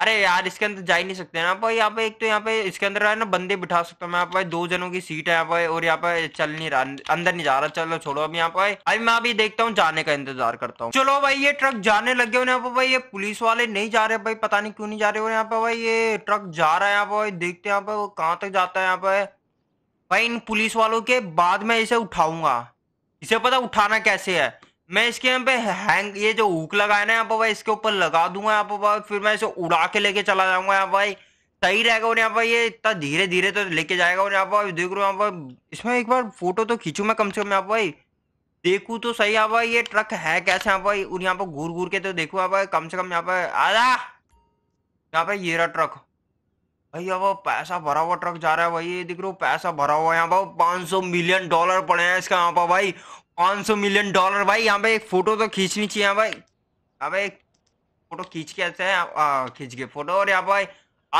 अरे यार इसके अंदर जा ही नहीं सकते ना भाई यहाँ पे एक तो यहाँ पे इसके अंदर है ना बंदे बिठा सकता हूँ मैं यहाँ पे दो जनों की सीट है यहाँ पे और यहाँ पे चल नहीं रहा अं-, अंदर नहीं जा रहा चलो छोड़ो अभी यहाँ पे अभी मैं अभी देखता हूँ जाने का इंतजार करता हूँ चलो भाई ये ट्रक जाने लगे यहाँ पे भाई ये पुलिस वाले नहीं जा रहे भाई पता नहीं क्यों नहीं जा रहे हो यहाँ पे भाई ये ट्रक जा रहा है यहाँ पे देखते यहाँ पे कहाँ तक जाता है यहाँ पे भाई इन पुलिस वालों के बाद में इसे उठाऊंगा इसे पता उठाना कैसे है मैं इसके यहाँ पे हैंग ये जो हुक लगाना है यहाँ पर भाई इसके ऊपर लगा दूंगा यहाँ पर भाई फिर मैं इसे उड़ा के लेके चला जाऊंगा यहाँ भाई सही रहेगा और यहाँ पर ये इतना धीरे धीरे तो लेके जाएगा और यहाँ पर देख रहा हूँ यहाँ पर इसमें एक बार फोटो तो खींचू मैं कम से कम यहाँ भाई देखू तो सही यहाँ भाई ये ट्रक है कैसे यहाँ भाई और यहाँ पर घूर घूर के तो देखू यहाँ भाई कम से कम यहाँ पर आधा यहाँ पर ये रहा ट्रक भाई अब पैसा भरा हुआ ट्रक जा रहा है भाई ये देख रहा हूँ पैसा भरा हुआ है यहाँ पर पाँच सौ मिलियन डॉलर पड़े हैं इसका यहाँ पर भाई पाँच सौ मिलियन डॉलर भाई यहाँ पे एक फोटो तो खींचनी चाहिए यहाँ भाई अब एक फोटो खींच के ऐसे खींच के फोटो और यहाँ पे भाई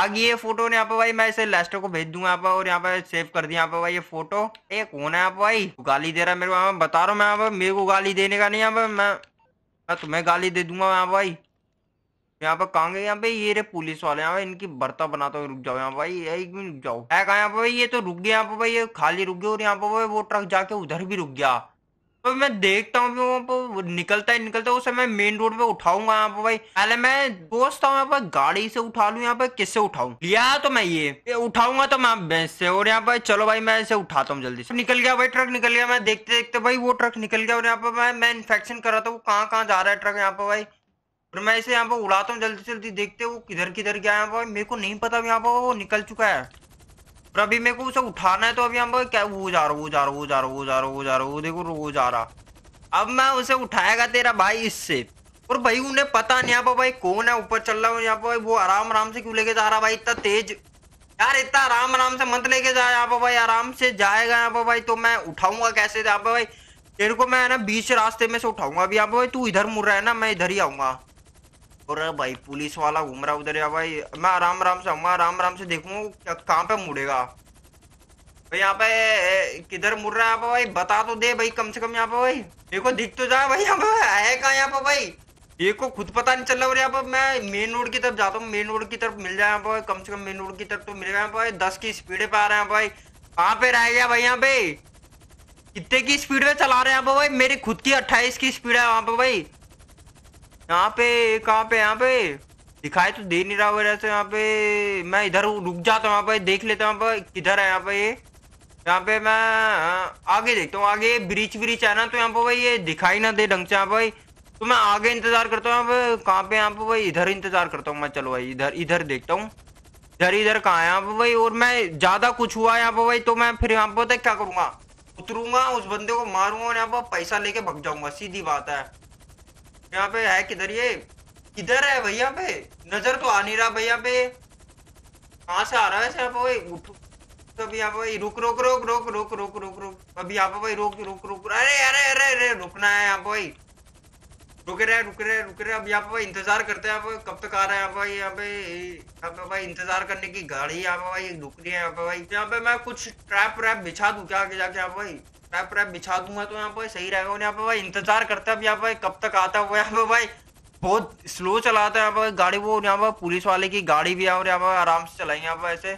आगे ये फोटो ने यहाँ पे भाई मैं इसे लेस्टर को भेज दूंगा यहाँ पे और यहाँ पे सेव कर दिया यहाँ पे भाई ये फोटो एक कौन है यहाँ पे भाई गाली दे रहा है मेरे को बता रहा हूँ मैं यहाँ पे मेरे को गाली देने का नहीं यहाँ पे मैं मैं तुम्हें गाली दे दूंगा यहाँ भाई यहाँ पे कहाँ गए यहाँ पे ये रे पुलिस वाले यहाँ पे इनकी बर्ता बनाता हुआ रुक जाओ यहाँ भाई एक मिनट रुक जाओ है कहा यहाँ पे भाई ये तो रुक गया यहाँ पे भाई ये खाली रुक गया और यहाँ पे भाई वो ट्रक जाके उधर भी रुक गया तो मैं देखता हूँ वहाँ निकलता है निकलता है उसे मैं मेन रोड पे उठाऊंगा यहाँ पर भाई पहले मैं सोचता हूँ यहाँ पर गाड़ी से उठा लू यहाँ पर किससे उठाऊ लिया तो मैं ये उठाऊंगा तो मैं भैंस से और यहाँ पर चलो भाई मैं इसे उठाता हूँ जल्दी से निकल गया भाई ट्रक निकल गया मैं देखते देखते भाई वो ट्रक निकल गया और यहाँ पर मैं मैं इन्फेक्शन कर रहा था वो कहाँ कहाँ जा रहा है ट्रक यहाँ पर भाई और मैं इसे यहाँ पर उड़ाता हूँ जल्दी जल्दी देखते वो किधर किधर गया है भाई मेरे को नहीं पता यहाँ पर वो निकल चुका है पर अभी मेरे को उसे उठाना है तो अभी हम क्या वो जा रहा वो जा रहा वो जा रहा वो जा रहा वो जा रहा वो देखो वो जा रहा अब मैं उसे उठाएगा तेरा भाई इससे और भाई उन्हें पता नहीं पर भाई कौन है ऊपर चल रहा है यहाँ पर भाई वो आराम आराम से क्यों लेके जा रहा भाई इतना तेज यार इतना आराम आराम से मत लेके जा यहाँ पर भाई आराम से जाएगा यहाँ पर भाई तो मैं उठाऊंगा कैसे यहाँ पर भाई तेरे को मैं ना बीच रास्ते में से उठाऊंगा अभी यहाँ पर भाई तू इधर मुड़ रहा है ना मैं इधर ही आऊंगा और भाई पुलिस वाला घूम रहा उधर या भाई मैं आराम आराम से मैं आराम आराम से देखूँ कहाँ पे मुड़ेगा भाई यहाँ पे किधर मुड़ रहा है भाई बता तो दे भाई कम से कम यहाँ पे भाई देखो दिख तो जाए भाई यहाँ पे है कहाँ यहाँ पे भाई देखो खुद पता नहीं चल रहा है यहाँ पर मैं मेन रोड की तरफ जाता हूँ मेन रोड की तरफ मिल जाए भाई कम से कम मेन रोड की तरफ तो मिल गया भाई दस की स्पीड पे आ रहे हैं भाई कहाँ पे रह गया भाई यहाँ पे कितने की स्पीड पे चला रहे हैं भाई मेरी खुद की अट्ठाईस की स्पीड है वहाँ पे भाई यहाँ पे कहाँ पे यहाँ पे दिखाई तो दे नहीं रहा वजह से यहाँ पे मैं इधर रुक जाता तो हूँ यहाँ पे देख लेता हूँ पे किधर है यहाँ पे ये यहाँ पे मैं हाँ, आगे देखता हूँ आगे ब्रिज ब्रिज है ना तो यहाँ पे भाई ये दिखाई ना दे ढंग से यहाँ भाई तो मैं आगे इंतजार करता हूँ यहाँ पे कहाँ पे यहाँ पे भाई इधर इंतजार करता हूँ मैं चलो भाई इधर इधर देखता हूँ इधर इधर कहाँ है यहाँ पे भाई और मैं ज्यादा कुछ हुआ यहाँ पे भाई तो मैं फिर यहाँ पे क्या करूंगा उतरूंगा उस बंदे को मारूंगा और यहाँ पे पैसा लेके भग जाऊंगा सीधी बात है यहाँ पे है किधर ये किधर है भैया पे नजर तो आ नहीं रहा भैया पे कहा से आ रहा है यहाँ पे तो अभी यहाँ पे रुक रुक रुक रुक रुक रुक रुक रुक अभी यहाँ पे भाई रुक रुक रुक अरे अरे अरे अरे रुकना है यहाँ पे भाई रुक रहे रुक रहे रुक रहे अब यहाँ पे भाई इंतजार करते हैं आप कब तक आ रहा है यहाँ भाई यहाँ पे यहाँ पे भाई इंतजार करने की गाड़ी यहाँ पे भाई रुक रही है यहाँ पे भाई यहाँ पे मैं कुछ ट्रैप व्रैप बिछा दू क्या जाके यहाँ भाई ट्रैप ट्रैप बिछा दूंगा तो यहाँ पे सही रहेगा और यहाँ पे भाई इंतजार करता अब यहाँ पे कब तक आता है वो यहाँ पे भाई बहुत स्लो चलाता है यहाँ पे गाड़ी वो यहाँ पे पुलिस वाले की गाड़ी भी है और यहाँ पे आराम से चलाएंगे यहाँ पे ऐसे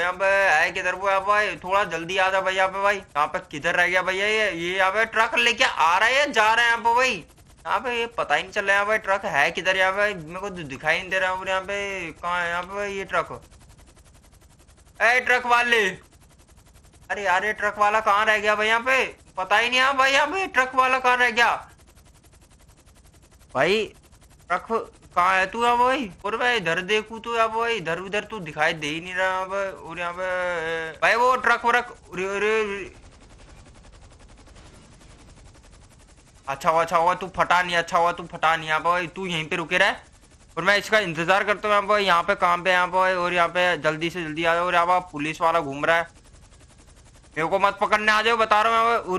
यहाँ पे है किधर वो यहाँ भाई थोड़ा जल्दी आता भाई यहाँ पे भाई यहाँ पे किधर रह गया भैया ये ये यहाँ पे ट्रक लेके आ रहा है जा रहा है यहाँ पे भाई यहाँ पे ये पता ही नहीं चल रहा है भाई ट्रक है किधर यहाँ भाई मेरे को दिखाई नहीं दे रहा है यहाँ पे कहाँ है यहाँ पे ये ट्रक ए ट्रक वाले अरे यार ट्रक वाला कहाँ रह गया भाई यहाँ पे पता ही नहीं आप भाई यहाँ पे ट्रक वाला कहाँ रह गया भाई ट्रक कहाँ है तू यहाँ भाई और भाई इधर देखू तू तो यहाँ भाई इधर उधर तू तो दिखाई दे ही नहीं रहा भाई और यहाँ पे भाई वो ट्रक वर्क अच्छा हुआ अच्छा हुआ तू फटा नहीं अच्छा हुआ तू फटा नहीं यहाँ पे तू यहीं पे रुके रहे और मैं इसका इंतजार करता हूँ यहाँ पे यहाँ पे काम पे यहाँ पे और यहाँ पे जल्दी से जल्दी आ जाओ और यहाँ पे पुलिस वाला घूम रहा है मेरे को मत पकड़ने आ जाओ बता रहा हूँ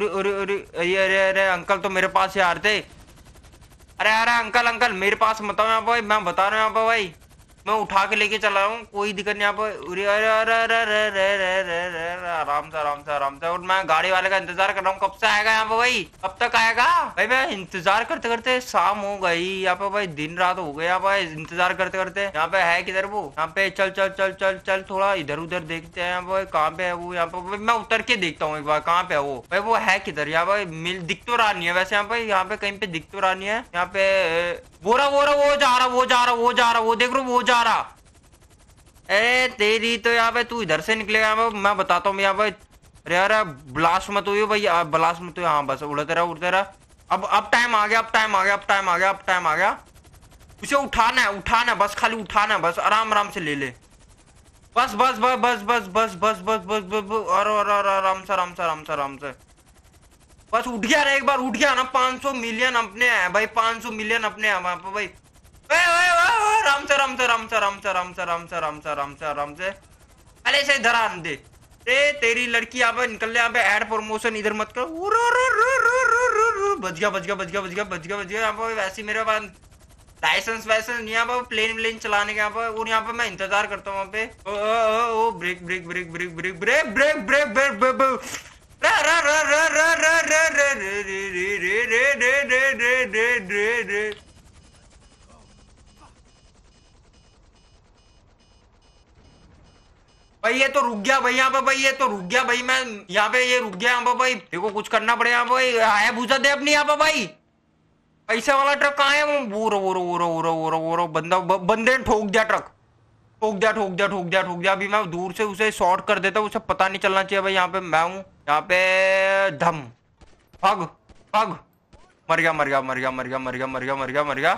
अरे अरे अंकल तो मेरे पास यार थे अरे अरे अंकल अंकल मेरे पास मत आओ यहाँ भाई मैं बता रहा हूँ यहाँ भाई मैं उठा के लेके चला हूँ कोई दिक्कत नहीं आप आराम से आराम से आराम से और मैं गाड़ी वाले का इंतजार कर रहा हूँ कब से आएगा यहाँ पे भाई कब तक आएगा भाई मैं इंतजार करते करते शाम हो गई यहाँ पे भाई दिन रात हो गया भाई इंतजार करते करते यहाँ पे है किधर वो यहाँ पे चल चल चल चल चल थोड़ा इधर उधर देखते हैं भाई कहाँ पे है वो यहाँ पे मैं उतर के देखता हूँ एक बार कहाँ पे है वो भाई वो है किधर यहाँ भाई मिल दिख तो रहा नहीं है वैसे यहाँ पे यहाँ पे कहीं पे दिख तो रहा नहीं है यहाँ पे बोरा बोरा वो जा रहा वो जा रहा वो जा रहा वो देख रहा वो जा जा रहा ए तेरी तो यहाँ पे तू इधर से निकलेगा मैं मैं बताता हूँ यहाँ पे अरे अरे ब्लास्ट मत हुई भाई ब्लास्ट मत हुई हाँ बस उड़ते रहा उड़ते रहा अब अब टाइम आ गया अब टाइम आ गया अब टाइम आ गया अब टाइम आ गया उसे उठाना है उठाना है बस खाली उठाना है बस आराम आराम से ले ले बस बस बस बस बस बस बस बस बस बस अरे अरे आराम से आराम से आराम से आराम से बस उठ गया ना एक बार उठ गया ना 500 मिलियन अपने हैं भाई 500 मिलियन अपने हैं वहां पर भाई रमते रमते रमते रमते रमते रमते रमते रमते रमते अरे से इधर दे ते तेरी लड़की यहाँ पे निकल ले यहाँ पे एड प्रमोशन इधर मत कर बज गया बज गया बज गया बज गया बज गया बज गया यहाँ पे वैसे मेरे पास लाइसेंस वाइसेंस यहाँ पे प्लेन व्लेन चलाने के यहाँ पे और यहाँ पे मैं इंतजार करता हूँ वहाँ पे ओ break break break break break break break break break break भाई ये तो रुक गया भाई यहाँ पे भाई ये तो रुक गया भाई मैं यहाँ पे ये रुक गया यहाँ पे भाई देखो कुछ करना पड़ेगा भाई आया भूसा दे अपनी यहाँ पे भाई पैसे वाला ट्रक कहाँ है वो वो रो वो रो वो रो वो रो वो रो वो रो बंदा बंदे ने ठोक दिया ट्रक ठोक दिया ठोक दिया ठोक दिया ठोक दिया अभी मैं दूर से उसे शॉर्ट कर देता हूँ उसे पता नहीं चलना चाहिए भाई यहाँ पे मैं हूँ यहाँ पे धम भग भग मर गया मर गया मर गया मर गया मर गया मर गया मर गया मर गया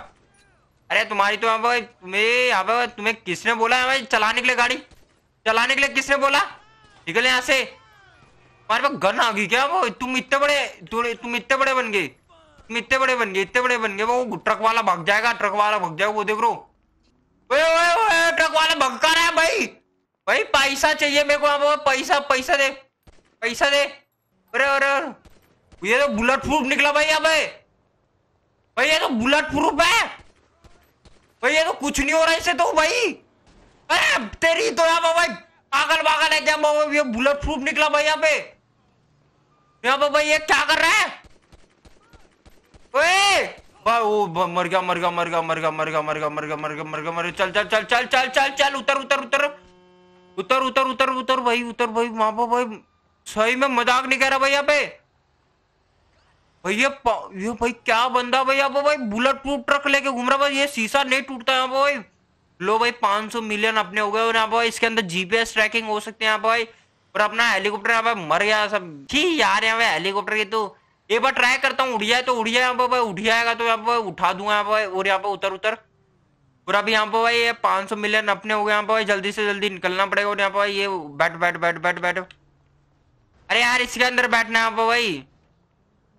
अरे तुम्हारी तो यहाँ पे तुम्हें यहाँ पे तुम्हें किसने बोला है भाई चलाने के लिए गाड़ी चलाने के लिए किसने बोला निकल यहाँ से तुम्हारे पास गन आ गई क्या वो तुम इतने बड़े थोड़े तुम इतने बड़े बन गए तुम इतने बड़े बन गए इतने बड़े बन गए वो ट्रक वाला भाग जाएगा ट्रक वाला भाग जाएगा वो देख रो ट्रक वाला भगका रहा है भाई भाई पैसा चाहिए मेरे को आप पैसा पैसा दे पैसा दे अरे अरे ये तो बुलेट प्रूफ निकला भाई अब भाई ये तो बुलेट प्रूफ है भाई ये तो कुछ नहीं हो रहा इसे तो भाई तेरी तो यहाँ पे भाई पागल पागल है क्या भाई ये बुलेट प्रूफ निकला भाई यहाँ पे यहाँ पे भाई ये क्या कर रहा है ओए भाई ओ मर गया मर गया मर गया मर गया मर गया मर गया मर गया मर गया मर गया मर गया चल चल चल चल चल चल चल उतर उतर उतर उतर उतर उतर उतर भाई उतर भाई वहां पर भाई सही में मजाक नहीं कह रहा भाई यहाँ पे भाई ये ये भाई क्या बंदा भाई यहाँ पे भाई बुलेट प्रूफ ट्रक लेके घूम रहा भाई ये शीशा नहीं टूटता यहाँ पे भाई लो भाई 500 मिलियन अपने हो गए और यहाँ भाई इसके अंदर जीपीएस ट्रैकिंग हो सकते हैं यहाँ भाई और अपना हेलीकॉप्टर यहाँ भाई मर गया सब ही यार यहाँ पे हेलीकॉप्टर की तो एक बार ट्राई करता हूँ उड़िया तो उड़िया जाए यहाँ पर उठ जाएगा तो यहाँ पर उठा दूंगा यहाँ पर और यहाँ पर उतर उतर और अभी यहाँ पर भाई ये पाँच मिलियन अपने हो गए यहाँ पर जल्दी से जल्दी निकलना पड़ेगा और यहाँ पर ये बैठ बैठ बैठ बैठ बैठ अरे यार इसके अंदर बैठना है यहाँ पर भाई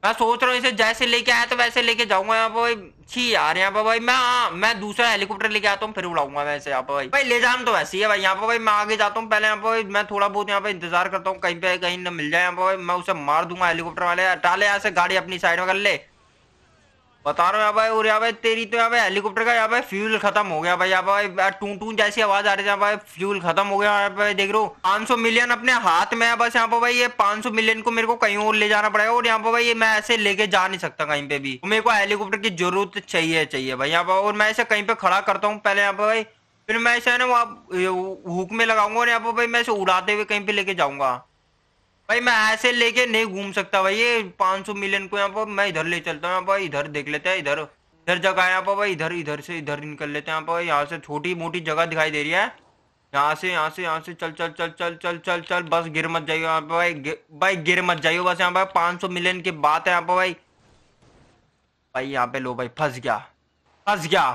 मैं सोच रहा हूँ इसे जैसे लेके आया तो वैसे लेके जाऊंगा यहाँ पर भाई अच्छी यार यहाँ पे भाई मैं हाँ, मैं दूसरा हेलीकॉप्टर लेके आता हूँ फिर उड़ाऊंगा मैं यहाँ पे भाई भाई ले जाना तो ही है भाई यहाँ पे भाई मैं आगे जाता हूँ पहले यहाँ पे मैं थोड़ा बहुत यहाँ पे इंतजार करता हूँ कहीं पे कहीं ना मिल जाए यहाँ पे भाई मैं उसे मार दूंगा हेलीकॉप्टर वाले टाले यहाँ से गाड़ी अपनी साइड में कर ले बता रहा हूँ भाई और यहाँ भाई तेरी तो यहाँ भाई हेलीकॉप्टर का यहाँ भाई फ्यूल खत्म हो गया भाई यहाँ भाई टून टून जैसी आवाज आ रही है भाई फ्यूल खत्म हो गया भाई देख रो पांच सौ मिलियन अपने हाथ में है बस यहाँ पर भाई ये पांच सौ मिलियन को मेरे को कहीं और ले जाना पड़ेगा और यहाँ पर भाई ये मैं ऐसे लेके जा नहीं सकता कहीं पे भी मेरे को हेलीकॉप्टर की जरूरत चाहिए चाहिए भाई यहाँ पर और मैं ऐसे कहीं पे खड़ा करता हूँ पहले यहाँ पर भाई फिर मैं ऐसे है ना वो हुक में लगाऊंगा और यहाँ पर भाई मैं ऐसे उड़ाते हुए कहीं पे लेके जाऊंगा भाई मैं ऐसे लेके नहीं घूम सकता भाई ये पांच सौ मिलियन को यहाँ पर मैं इधर ले चलता हूँ यहाँ पर इधर देख लेते हैं इधर इधर जगह है यहाँ पर भाई इधर इधर से इधर निकल लेते हैं यहाँ पर यहाँ से छोटी मोटी जगह दिखाई दे रही है यहाँ से यहाँ से यहाँ से चल चल चल चल चल चल चल बस गिर मत जाइयो यहाँ पर भाई भाई गिर मत जाइयो बस यहाँ पर पांच सौ मिलियन की बात है यहाँ पर भाई भाई यहाँ पे लो भाई फंस गया फंस गया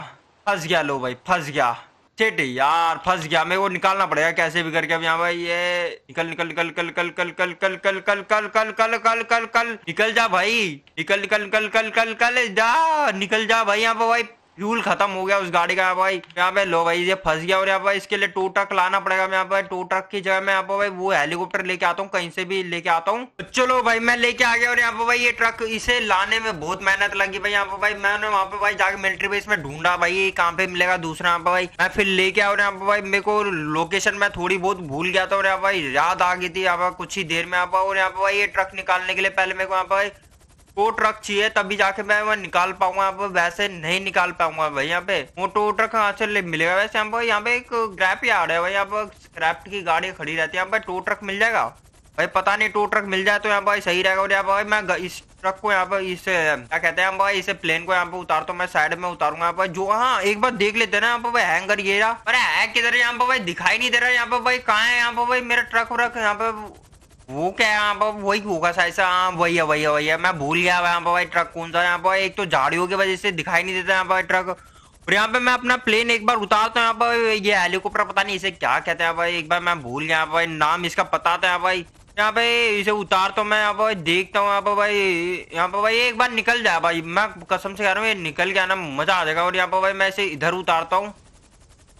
फंस गया लो भाई फंस गया चिट यार फंस गया मेरे को निकालना पड़ेगा कैसे भी करके अब यहाँ भाई ये निकल निकल निकल कल कल कल कल कल कल कल कल कल कल कल कल कल निकल जा भाई निकल निकल निकल कल कल कल जा निकल जा भाई यहाँ पर भाई फ्यूल खत्म हो गया उस गाड़ी का भाई यहाँ पे लो भाई ये फंस गया और यहाँ भाई इसके लिए टू ट्रक लाना पड़ेगा मैं भाई टू ट्रक की जगह मैं भाई वो हेलीकॉप्टर लेके आता हूँ कहीं से भी लेके आता हूँ तो चलो भाई मैं लेके आ गया और यहाँ पे भाई ये ट्रक इसे लाने में बहुत मेहनत लगी भाई यहाँ पे भाई मैंने वहाँ पे भाई जाके मिलिट्री बेस में ढूंढा भाई कहाँ पे मिलेगा दूसरा यहाँ पे भाई मैं फिर लेके आया रहा यहाँ पे भाई मेरे को लोकेशन में थोड़ी बहुत भूल गया था और यहाँ भाई याद आ गई थी यहाँ कुछ ही देर में आप और यहाँ पे भाई ये ट्रक निकालने के लिए पहले मेरे को यहाँ पे भाई कोट ट्रक चाहिए तभी जाके मैं वहाँ निकाल पाऊंगा यहाँ पर वैसे नहीं निकाल पाऊंगा भाई यहाँ पे मोटो ट्रक कहाँ से मिलेगा वैसे यहाँ पर यहाँ पे एक स्क्रैप यार्ड है भाई यहाँ पर स्क्रैप की गाड़ी खड़ी रहती है यहाँ पर टो ट्रक मिल जाएगा भाई पता नहीं टो ट्रक मिल जाए तो यहाँ भाई सही रहेगा और यहाँ भाई मैं इस ट्रक को यहाँ पर इस क्या कहते हैं भाई इसे प्लेन को यहाँ पे उतार तो मैं साइड में उतारूंगा यहाँ पर जो हाँ एक बार देख लेते ना यहाँ पर भाई हैंगर ये रहा अरे है किधर यहाँ पर भाई दिखाई नहीं दे रहा यहाँ पर भाई कहाँ है यहाँ पर भाई मेरा ट्रक व्रक यहाँ पे वो क्या है यहाँ पर वही होगा शायद हाँ वही है वही है वही है मैं भूल गया यहाँ पर भाई ट्रक कौन सा यहाँ पर एक तो झाड़ियों की वजह से दिखाई नहीं देता यहाँ पर ट्रक और यहाँ पे मैं अपना प्लेन एक बार उतारता हूँ यहाँ पर ये हेलीकॉप्टर पता नहीं इसे क्या कहते हैं भाई एक बार मैं भूल गया यहाँ भाई नाम इसका पता था यहाँ भाई यहाँ पे इसे उतारता हूँ मैं यहाँ पर देखता हूँ यहाँ पर भाई यहाँ पर भाई एक बार निकल जाए भाई मैं कसम से कह रहा हूँ ये निकल गया ना मजा आ जाएगा और यहाँ पर भाई मैं इसे इधर उतारता हूँ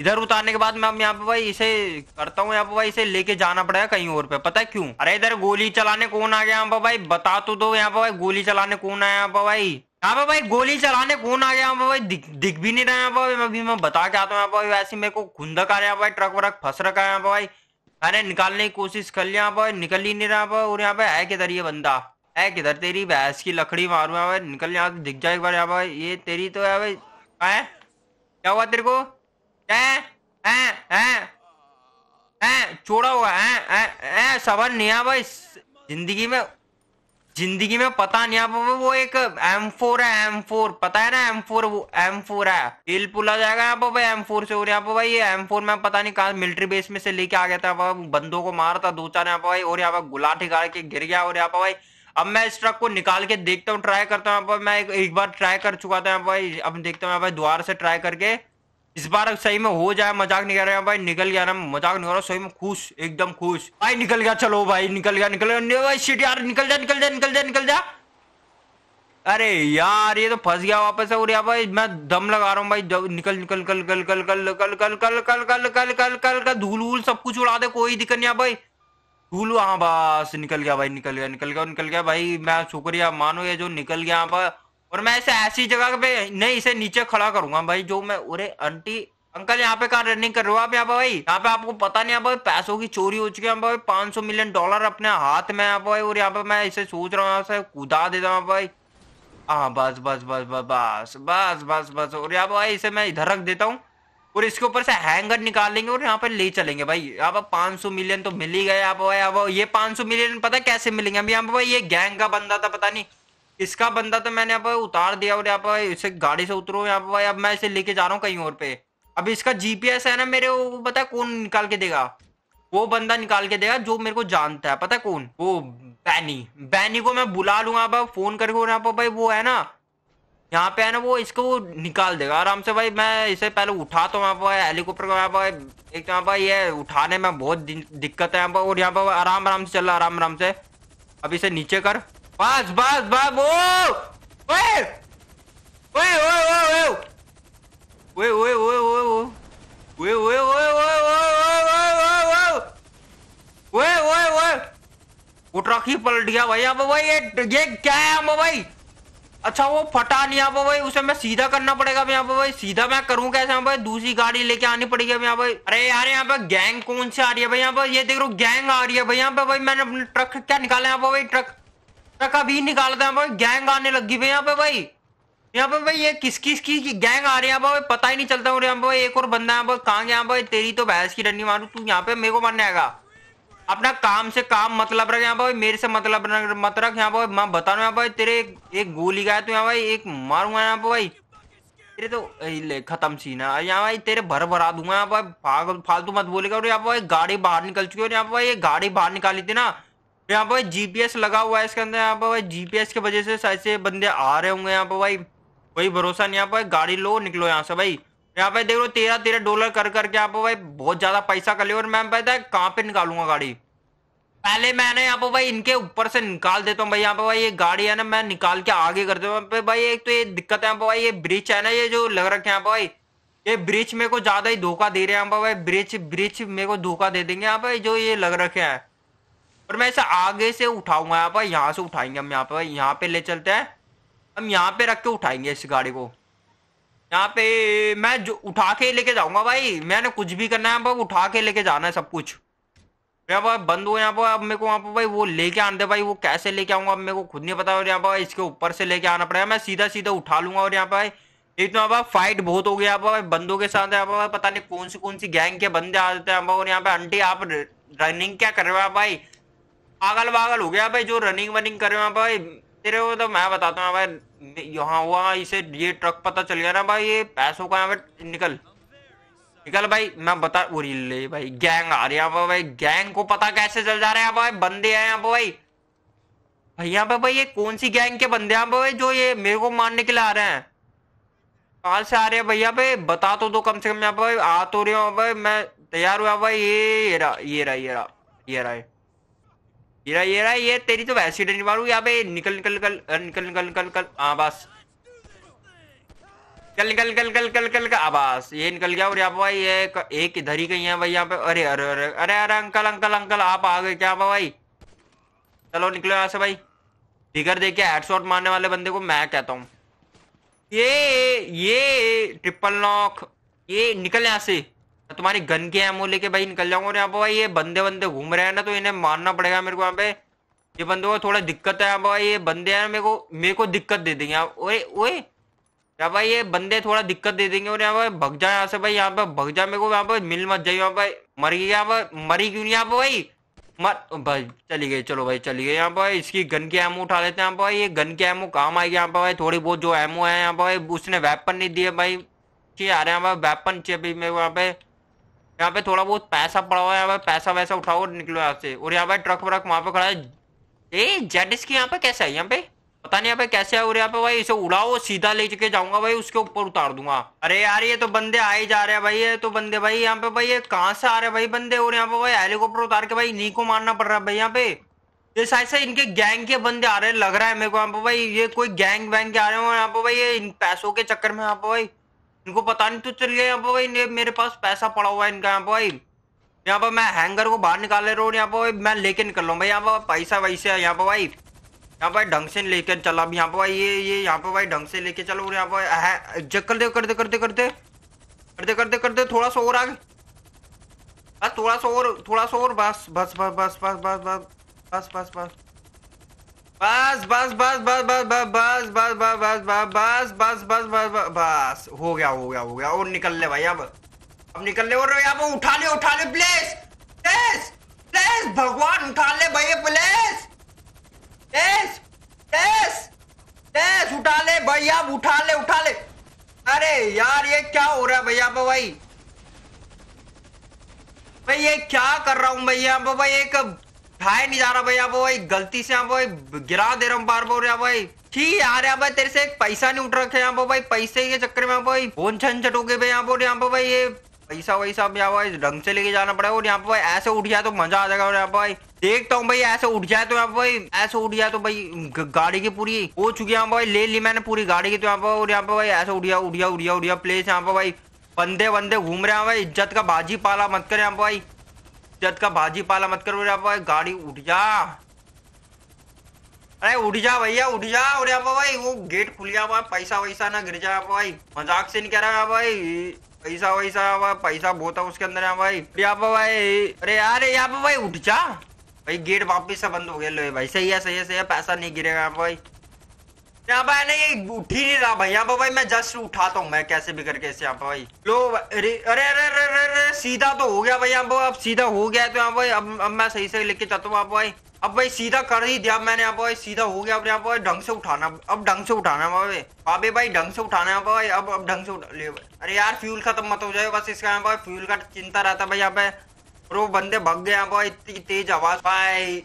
इधर उतारने के बाद मैं यहाँ पे भाई इसे करता हूँ यहाँ पे भाई इसे लेके जाना पड़ेगा कहीं और पे पता है क्यों अरे इधर गोली चलाने कौन आ गया यहाँ पे भाई बता तो दो यहाँ पे भाई गोली चलाने कौन आया यहाँ पे भाई यहाँ पे भाई गोली चलाने कौन आ गया भाई दिख, दिख भी नहीं रहा यहाँ पे अभी मैं बता के आता हूँ यहाँ वैसे मेरे को खुंदक आ रहा भाई ट्रक व्रक फंस रखा है यहाँ पे भाई मैंने निकालने की कोशिश कर लिया यहाँ पे निकल ही नहीं रहा और यहाँ पे है किधर ये बंदा है किधर तेरी भैंस की लकड़ी मारू यहाँ निकल यहाँ दिख जाए एक बार यहाँ पे ये तेरी तो है भाई है क्या हुआ तेरे को छोड़ा हुआ है सबर नहीं आ भाई जिंदगी में जिंदगी में पता नहीं आप वो एक एम फोर है एम फोर पता है ना एम फोर वो एम फोर है हिल पुला जाएगा आप भाई एम फोर से हो रहा है ये एम फोर में पता नहीं कहा मिलिट्री बेस में से लेके आ गया था बंदों को मारा था दो चार यहाँ पर भाई और यहाँ पर गुलाठी गाड़ के गिर गया और यहाँ पर भाई अब मैं इस ट्रक को निकाल के देखता हूँ ट्राई करता हूँ मैं एक, एक बार ट्राई कर चुका था भाई अब देखता हूँ भाई द्वार से ट्राई करके इस बार सही में हो जाए मजाक नहीं कर रहा भाई निकल गया ना मजाक नहीं हो रहा सही में खुश एकदम खुश भाई निकल गया चलो भाई निकल गया निकल गया भाई सीट यार निकल जा निकल जा निकल जा निकल जा अरे यार ये तो फंस गया वापस और यार भाई मैं दम लगा रहा हूँ भाई निकल निकल कल कल कल कल कल कल कल कल कल कल कल कल कल धूल वूल सब कुछ उड़ा दे कोई दिक्कत नहीं भाई धूल हाँ बस निकल गया भाई निकल गया निकल गया निकल गया भाई मैं शुक्रिया मानो ये जो निकल गया यहाँ पर और मैं इसे ऐसी जगह पे नहीं इसे नीचे खड़ा करूंगा भाई जो मैं उरे आंटी अंकल यहाँ पे कहा रनिंग कर रहे हो आप यहाँ पे भाई यहाँ पे आपको पता नहीं भाई पैसों की चोरी हो चुकी है भाई पांच सौ मिलियन डॉलर अपने हाथ में यहाँ भाई और यहाँ पे मैं इसे सोच रहा हूँ कूदा देता हूँ भाई हाँ बस बस बस बस बस बस बस बस और यहाँ भाई इसे मैं इधर रख देता हूँ और इसके ऊपर से हैंगर निकाल लेंगे और यहाँ पर ले चलेंगे भाई यहाँ पर पांच सौ मिलियन तो मिल ही गए आप ये पांच सौ मिलियन पता कैसे मिलेंगे अभी यहाँ पे भाई ये गैंग का बंदा था पता नहीं इसका बंदा तो मैंने यहाँ पर उतार दिया और यहाँ पर इसे गाड़ी से उतरू यहाँ पर अब मैं इसे लेके जा रहा हूँ कहीं और पे अब इसका जीपीएस है ना मेरे वो पता कौन निकाल के देगा वो बंदा निकाल के देगा जो मेरे को जानता है पता कौन वो बैनी बैनी को मैं बुला लूंगा अब फोन करके यहाँ पर भाई वो है ना यहाँ पे है ना वो इसको वो निकाल देगा आराम से भाई मैं इसे पहले उठा तो यहाँ पर हेलीकॉप्टर को यहाँ पर एक तो यहाँ पर ये उठाने में बहुत दिक्कत है यहाँ पर और यहाँ पर आराम आराम से चल रहा आराम आराम से अब इसे नीचे कर Bas, bas, babu! Ué! Ué, ué, ué, ué! Ué, ué, ué, ué, ué! Ué, ué, ué, ué, ué, ué, ué, ué! Ué, उए उए वो ट्रक ही पलट गया भाई अब भाई ये ये क्या है अब भाई अच्छा वो फटा नहीं अब भाई उसे मैं सीधा करना पड़ेगा यहाँ पे भाई सीधा मैं करूँ कैसे यहाँ भाई दूसरी गाड़ी लेके आनी पड़ेगी अब यहाँ भाई अरे यार यहाँ पे गैंग कौन सी आ रही है भाई यहाँ पर ये देख रो गैंग आ रही है भाई यहाँ पे भाई मैंने अपने ट्रक क्या निकाला यहाँ पे भाई ट्रक अभी निकाल दे गैंग आने लगी भाई यहाँ पे भाई यहाँ पे भाई ये किस किस की गैंग आ रही है भाई पता ही नहीं चलता हूँ यहाँ पे एक और बंदा है भाई कहाँ गया भाई तेरी तो भैंस की डंडी मारू तू यहाँ पे मेरे को मारने आएगा अपना काम से काम मतलब रख यहाँ भाई मेरे से मतलब मत रख यहाँ भाई मैं बता रहा यहाँ भाई तेरे एक गोली गया तू यहाँ भाई एक मारूंगा यहाँ पे भाई तेरे तो ले खत्म सीन है यहाँ भाई तेरे भर भरा दूंगा यहाँ भाई फालतू मत बोलेगा और यहाँ भाई गाड़ी बाहर निकल चुकी है और यहाँ भाई ये गाड़ी बाहर निकाली थी ना यहाँ पर भाई जीपीएस लगा हुआ है इसके अंदर यहाँ पर भाई जीपीएस की वजह से शायद से बंदे आ रहे होंगे यहाँ पर भाई कोई भरोसा नहीं यहाँ पर गाड़ी लो निकलो यहाँ से भाई यहाँ पे देख लो तेरह तेरह डॉलर कर करके यहाँ पर भाई बहुत ज्यादा पैसा कर लिया और मैं पता है कहाँ पे निकालूंगा गाड़ी पहले मैंने यहाँ पर भाई इनके ऊपर से निकाल देता हूँ भाई यहाँ पे भाई ये गाड़ी है ना मैं निकाल के आगे कर देता हूँ भाई एक तो ये दिक्कत है यहाँ पर भाई ये ब्रिज है ना ये जो लग रखे यहाँ पर भाई ये ब्रिज मेरे को ज्यादा ही धोखा दे रहे हैं यहाँ पर भाई ब्रिज ब्रिज मेरे को धोखा दे देंगे यहाँ पर जो ये लग रखे हैं और मैं इसे आगे से उठाऊंगा यहाँ पर यहाँ से उठाएंगे हम यहाँ पर यहाँ पे ले चलते हैं हम यहाँ पे रख के उठाएंगे इस गाड़ी को यहाँ पे मैं जो उठा के लेके जाऊंगा भाई मैंने कुछ भी करना है भाई उठा के लेके जाना है सब कुछ यहाँ पर बंद हो यहाँ पर अब मेरे को वहाँ पर भाई वो लेके आने दे भाई वो कैसे लेके आऊंगा अब मेरे को खुद नहीं पता और यहाँ पर इसके ऊपर से लेके आना पड़ेगा मैं सीधा सीधा उठा लूंगा और यहाँ पर एक तो यहाँ फाइट बहुत हो गया यहाँ बंदों के साथ यहाँ पर पता नहीं कौन सी कौन सी गैंग के बंदे आ जाते हैं और यहाँ पे आंटी आप रनिंग क्या कर रहे हो भाई पागल पागल हो गया भाई जो रनिंग वनिंग करे हुआ भाई तेरे को तो मैं बताता हूँ भाई यहाँ हुआ इसे ये ट्रक पता चल गया ना भाई ये पैसों का यहाँ निकल निकल भाई मैं बता उरी ले भाई गैंग आ रही है यहाँ भाई गैंग को पता कैसे चल जा रहे हैं भाई बंदे हैं यहाँ पे भाई भाई यहाँ पे भाई ये कौन सी गैंग के बंदे हैं भाई जो ये मेरे को मारने के लिए आ रहे हैं कहा से आ रहे हैं भैया भाई बता तो दो कम से कम यहाँ पे आ तो रहे हो भाई मैं तैयार हुआ भाई ये ये रहा ये रहा ये रहा ये रहा ये रहा ये रहा ये तेरी तो वैसे ही डर मारू यहाँ पे निकल निकल निकल निकल निकल निकल निकल हाँ बस निकल निकल निकल निकल निकल निकल निकल आवास ये निकल गया और यहाँ पे भाई ये एक इधर ही कहीं है भाई यहाँ पे अरे अरे अरे अरे अरे अंकल अंकल अंकल आप आ गए क्या भाई चलो निकलो यहाँ से भाई फिगर देखे हेड शॉट मारने वाले बंदे को मैं कहता हूँ ये ये ट्रिपल नॉक ये निकल यहाँ से तुम्हारी गन के एमओ लेके भाई निकल जाऊंगा और यहाँ पे भाई ये बंदे बंदे घूम रहे हैं ना तो इन्हें मारना पड़ेगा मेरे को यहाँ पे ये बंदों को थोड़ा दिक्कत है यहाँ पे भाई ये बंदे हैं मेरे को मेरे को दिक्कत दे देंगे ओए ओए यहाँ भाई ये बंदे थोड़ा दिक्कत दे देंगे और यहाँ पे भग जाए यहाँ से भाई यहाँ पे भग जाए मेरे को यहाँ पे मिल मत जाइए यहाँ पे मर गई यहाँ पे मरी क्यों नहीं यहाँ पे भाई मत भाई चली गई चलो भाई चली गई यहाँ पे इसकी गन के एमओ उठा लेते हैं यहाँ पे भाई ये गन के एमओ काम आएगी यहाँ पे भाई थोड़ी बहुत जो एमओ है यहाँ पे भाई उसने वेपन नहीं दिए भाई ठीक आ रहे हैं यहाँ पे वेपन चाहिए मेरे को यहाँ पे यहाँ पे थोड़ा बहुत पैसा पड़ा हुआ है यहाँ पे पैसा वैसा उठाओ और निकलो यहाँ से और यहाँ पे ट्रक व्रक वहाँ पे खड़ा है ए जेड इसकी यहाँ पे कैसा है यहाँ पे पता नहीं यहाँ पे कैसे है और यहाँ पे भाई इसे उड़ाओ सीधा ले चुके जाऊंगा भाई उसके ऊपर उतार दूंगा अरे यार ये तो बंदे आए जा रहे हैं भाई ये तो बंदे भाई यहाँ पे भाई ये कहाँ से आ रहे भाई बंदे और यहाँ पे भाई हेलीकॉप्टर उतार के भाई इन्हीं को मारना पड़ रहा है भाई यहाँ पे ये शायद से इनके गैंग के बंदे आ रहे हैं लग रहा है मेरे को यहाँ पे भाई ये कोई गैंग वैंग के आ रहे हो यहाँ पे भाई ये इन पैसों के चक्कर में यहाँ पे भाई इनको पता नहीं तो चल गया यहाँ पर भाई मेरे पास पैसा पड़ा हुआ है इनका यहाँ पर भाई यहाँ पर मैं हैंगर को बाहर निकाले रहा हूँ यहाँ पर मैं लेके निकल रहा हूँ भाई यहाँ पर पैसा वैसे है यहाँ पर भाई यहाँ पर ढंग से लेकर चला अब यहाँ पर भाई ये ये यहाँ पर भाई ढंग से लेके चलो यहाँ पर जक कर दे करते करते करते करते करते करते थोड़ा सा और आगे बस थोड़ा सा और थोड़ा सा और बस बस बस बस बस बस बस बस बस बस बस बस बस बस बस बस बस बस बस बस बस बस बस बस बस बस हो गया हो गया हो गया और निकल ले भाई अब अब निकल ले और अब उठा ले उठा ले प्लीज प्लीज प्लीज भगवान उठा ले भाई प्लीज प्लीज प्लीज प्लीज उठा ले भाई अब उठा ले उठा ले अरे यार ये क्या हो रहा है भैया भाई भाई ये क्या कर रहा हूँ भैया भाई एक नहीं जा रहा भाई अब भाई गलती से आप भाई गिरा दे रहा हूँ बार बार रहा भाई ठीक यार यहाँ भाई तेरे से एक पैसा नहीं उठ रखे यहाँ भाई पैसे के चक्कर में भाई फोन छन चटोगे भाई यहाँ पर यहाँ पर भाई ये पैसा वैसा यहाँ भाई ढंग से लेके जाना पड़ा और यहाँ पर भाई ऐसे उठ जाए तो मजा आ जाएगा और यहाँ भाई देखता हूँ भाई ऐसे उठ जाए तो यहाँ भाई ऐसे उठ जाए तो भाई गाड़ी की पूरी हो चुकी है भाई ले ली मैंने पूरी गाड़ी की तो यहाँ पर और यहाँ पर भाई ऐसे उठिया उठिया उड़िया उड़िया प्लेस यहाँ पर भाई बंदे बंदे घूम रहे हैं भाई इज्जत का बाजी पाला मत कर यहाँ भाई इज्जत का भाजी पाला मत करो भाई गाड़ी उठ जा अरे उठ जा भैया उठ जा और भाई वो गेट खुल गया पैसा वैसा ना गिर जाए भाई मजाक से नहीं कह रहा भाई पैसा वैसा पैसा बहुत है उसके अंदर यहाँ भाई यहाँ भाई अरे यार यहाँ भाई उठ जा भाई गेट वापिस से बंद हो गया लो भाई सही है सही है सही है पैसा नहीं गिरेगा भाई यहाँ भाई ना ये उठ ही नहीं रहा भाई यहाँ पर भाई मैं जस्ट उठाता हूँ मैं कैसे भी करके इसे यहाँ पर भाई लो अरे अरे अरे अरे अरे सीधा तो हो गया भाई यहाँ पर अब सीधा हो गया तो यहाँ भाई अब अब मैं सही से लेके चाहता हूँ आप भाई अब भाई सीधा कर ही दिया मैंने यहाँ भाई सीधा हो गया अब यहाँ भाई ढंग से उठाना अब ढंग से उठाना भाई अबे भाई ढंग से उठाना है भाई अब अब ढंग से उठा ले अरे यार फ्यूल खत्म मत हो जाए बस इसका यहाँ भाई फ्यूल का चिंता रहता भाई यहाँ पे और बंदे भग गए यहाँ भाई इतनी तेज आवाज भाई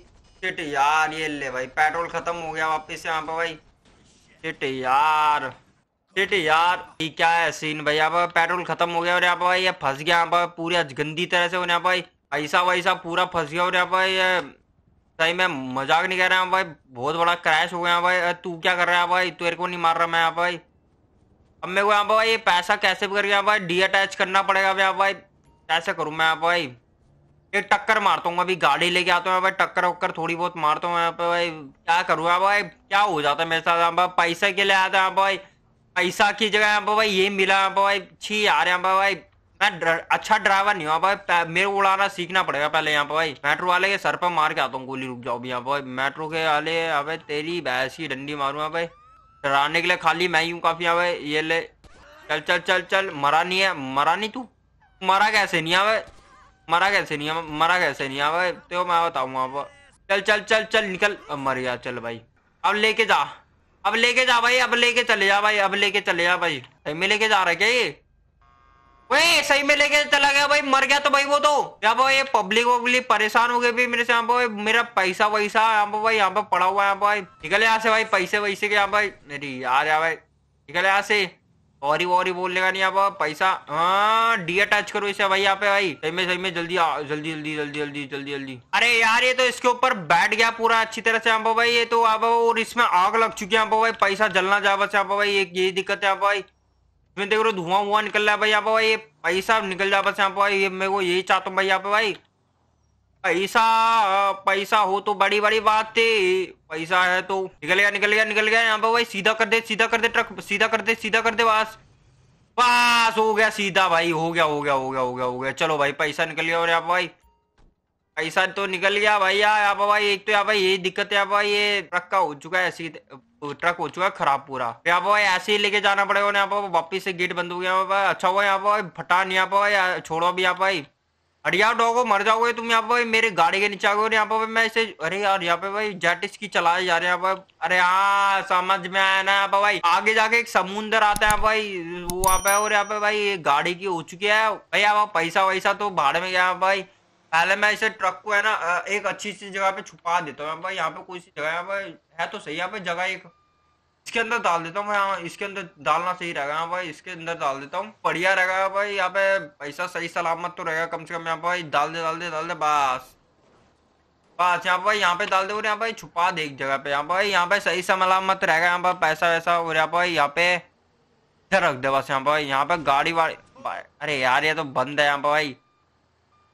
यार ये ले भाई पेट्रोल खत्म हो गया वापिस यहाँ पे भाई हिट यार हिट यार ये क्या है सीन भाई यहाँ पर पेट्रोल खत्म हो गया और यहाँ पर भाई ये फंस गया यहाँ पर पूरी गंदी तरह से होने भाई ऐसा वैसा पूरा फंस गया और यहाँ भाई सही मैं मजाक नहीं कर रहा भाई बहुत बड़ा क्रैश हो गया भाई तू क्या कर रहा है भाई तेरे को नहीं मार रहा मैं यहाँ भाई अब मेरे को यहाँ भाई ये पैसा कैसे भी करके यहाँ भाई डी अटैच करना पड़ेगा यहाँ भाई कैसे करूँ मैं यहाँ भाई एक टक्कर मारता हूँ अभी गाड़ी लेके आता हूँ भाई टक्कर वक्कर थोड़ी बहुत मारता हूँ भाई क्या करूँगा भाई क्या हो जाता है मेरे साथ यहाँ पैसे के लिए आता है भाई पैसा की जगह यहाँ भाई ये मिला यहाँ भाई छी आ रहे हैं भाई मैं ड्र, अच्छा ड्राइवर नहीं हूँ भाई मेरे को उड़ाना सीखना पड़ेगा पहले यहाँ पे भाई मेट्रो वाले के सर पर मार के आता हूँ गोली रुक जाओ भी यहाँ भाई मेट्रो के वाले अब तेरी भैंसी डंडी मारूंगा भाई डराने के लिए खाली मैं ही हूँ काफी यहाँ भाई ये ले चल चल चल चल मरा नहीं है मरा नहीं तू मरा कैसे नहीं यहाँ भाई मरा कैसे नहीं है मरा कैसे नहीं है तो मैं बताऊंगा अब चल चल चल चल निकल अब मर गया चल भाई अब लेके जा अब लेके जा भाई अब लेके चले जा भाई अब लेके चले जा भाई सही में लेके जा रहा है क्या ये वही सही में लेके चला गया भाई मर गया तो भाई वो तो यहाँ पर ये पब्लिक वब्लिक परेशान हो गए भी मेरे से यहाँ पर भाई मेरा पैसा वैसा यहाँ पर भाई यहाँ पर पड़ा हुआ है यहाँ पर भाई निकले यहाँ से भाई पैसे वैसे के यहाँ भाई मेरी यार यहाँ भाई निकले यहाँ से सॉरी वॉरी बोल लेगा नहीं आप पैसा हाँ डी अटैच करो इसे भाई यहाँ पे भाई सही में सही में जल्दी जल्दी जल्दी जल्दी जल्दी जल्दी जल्दी अरे यार ये तो इसके ऊपर बैठ गया पूरा अच्छी तरह से आप भाई ये तो आप और इसमें आग लग चुकी है आप भाई पैसा जलना जा बस आप भाई ये ये दिक्कत है आप भाई इसमें देख रहे तो धुआं हुआ निकल रहा है भाई आप भाई ये पैसा निकल जा बस यहाँ पे भाई ये मेरे को यही चाहता हूँ भाई यहाँ पे भाई पैसा पैसा हो तो बड़ी बड़ी बात थी पैसा है तो निकल गया निकल गया निकल गया यहाँ पे भाई सीधा कर दे सीधा कर दे ट्रक सीधा कर दे सीधा कर दे बस बस हो गया सीधा भाई हो गया हो गया हो गया हो गया हो गया चलो भाई पैसा निकल गया और यहाँ पे भाई पैसा तो निकल गया भैया यहाँ पे भाई एक तो यहाँ भाई ये दिक्कत है भाई ये ट्रक का हो चुका है ऐसी ट्रक हो चुका है खराब पूरा यहाँ पे भाई ऐसे ही लेके जाना पड़ेगा यहाँ पे वापिस से गेट बंद हो गया अच्छा हुआ यहाँ पे भाई फटा नहीं यहाँ पे भाई छोड़ो भी यहाँ पे भाई अरे यार डॉगो मर जाओगे तुम यहाँ पे मेरे गाड़ी के नीचे आ गए यहाँ पे मैं इसे अरे यार यहाँ पे भाई जेटिस की चलाए जा रहे हैं भाई अरे हाँ समझ में आया ना यहाँ पे भाई आगे जाके एक समुंदर आता है भाई वो यहाँ पे और यहाँ पे भाई गाड़ी की हो चुकी है भाई यहाँ पैसा वैसा तो भाड़ में गया भाई पहले मैं इसे ट्रक को है ना एक अच्छी सी जगह पे छुपा देता हूँ भाई यहाँ पे कोई सी जगह है तो सही यहाँ पे जगह एक इसके अंदर डाल देता हूँ मैं इसके अंदर डालना सही रहेगा यहाँ भाई इसके अंदर डाल देता हूँ बढ़िया रहेगा भाई यहाँ पे पैसा सही सलामत तो रहेगा कम से कम यहाँ पे भाई डाल दे डाल दे डाल दे बस बस यहाँ भाई यहाँ पे डाल दे और यहाँ भाई छुपा दे एक जगह पे यहाँ भाई यहाँ पे सही सलामत रहेगा यहाँ पर पैसा वैसा और यहाँ भाई यहाँ पे रख दे बस यहाँ भाई यहाँ पे गाड़ी वाड़ी अरे यार ये तो बंद है यहाँ पे भाई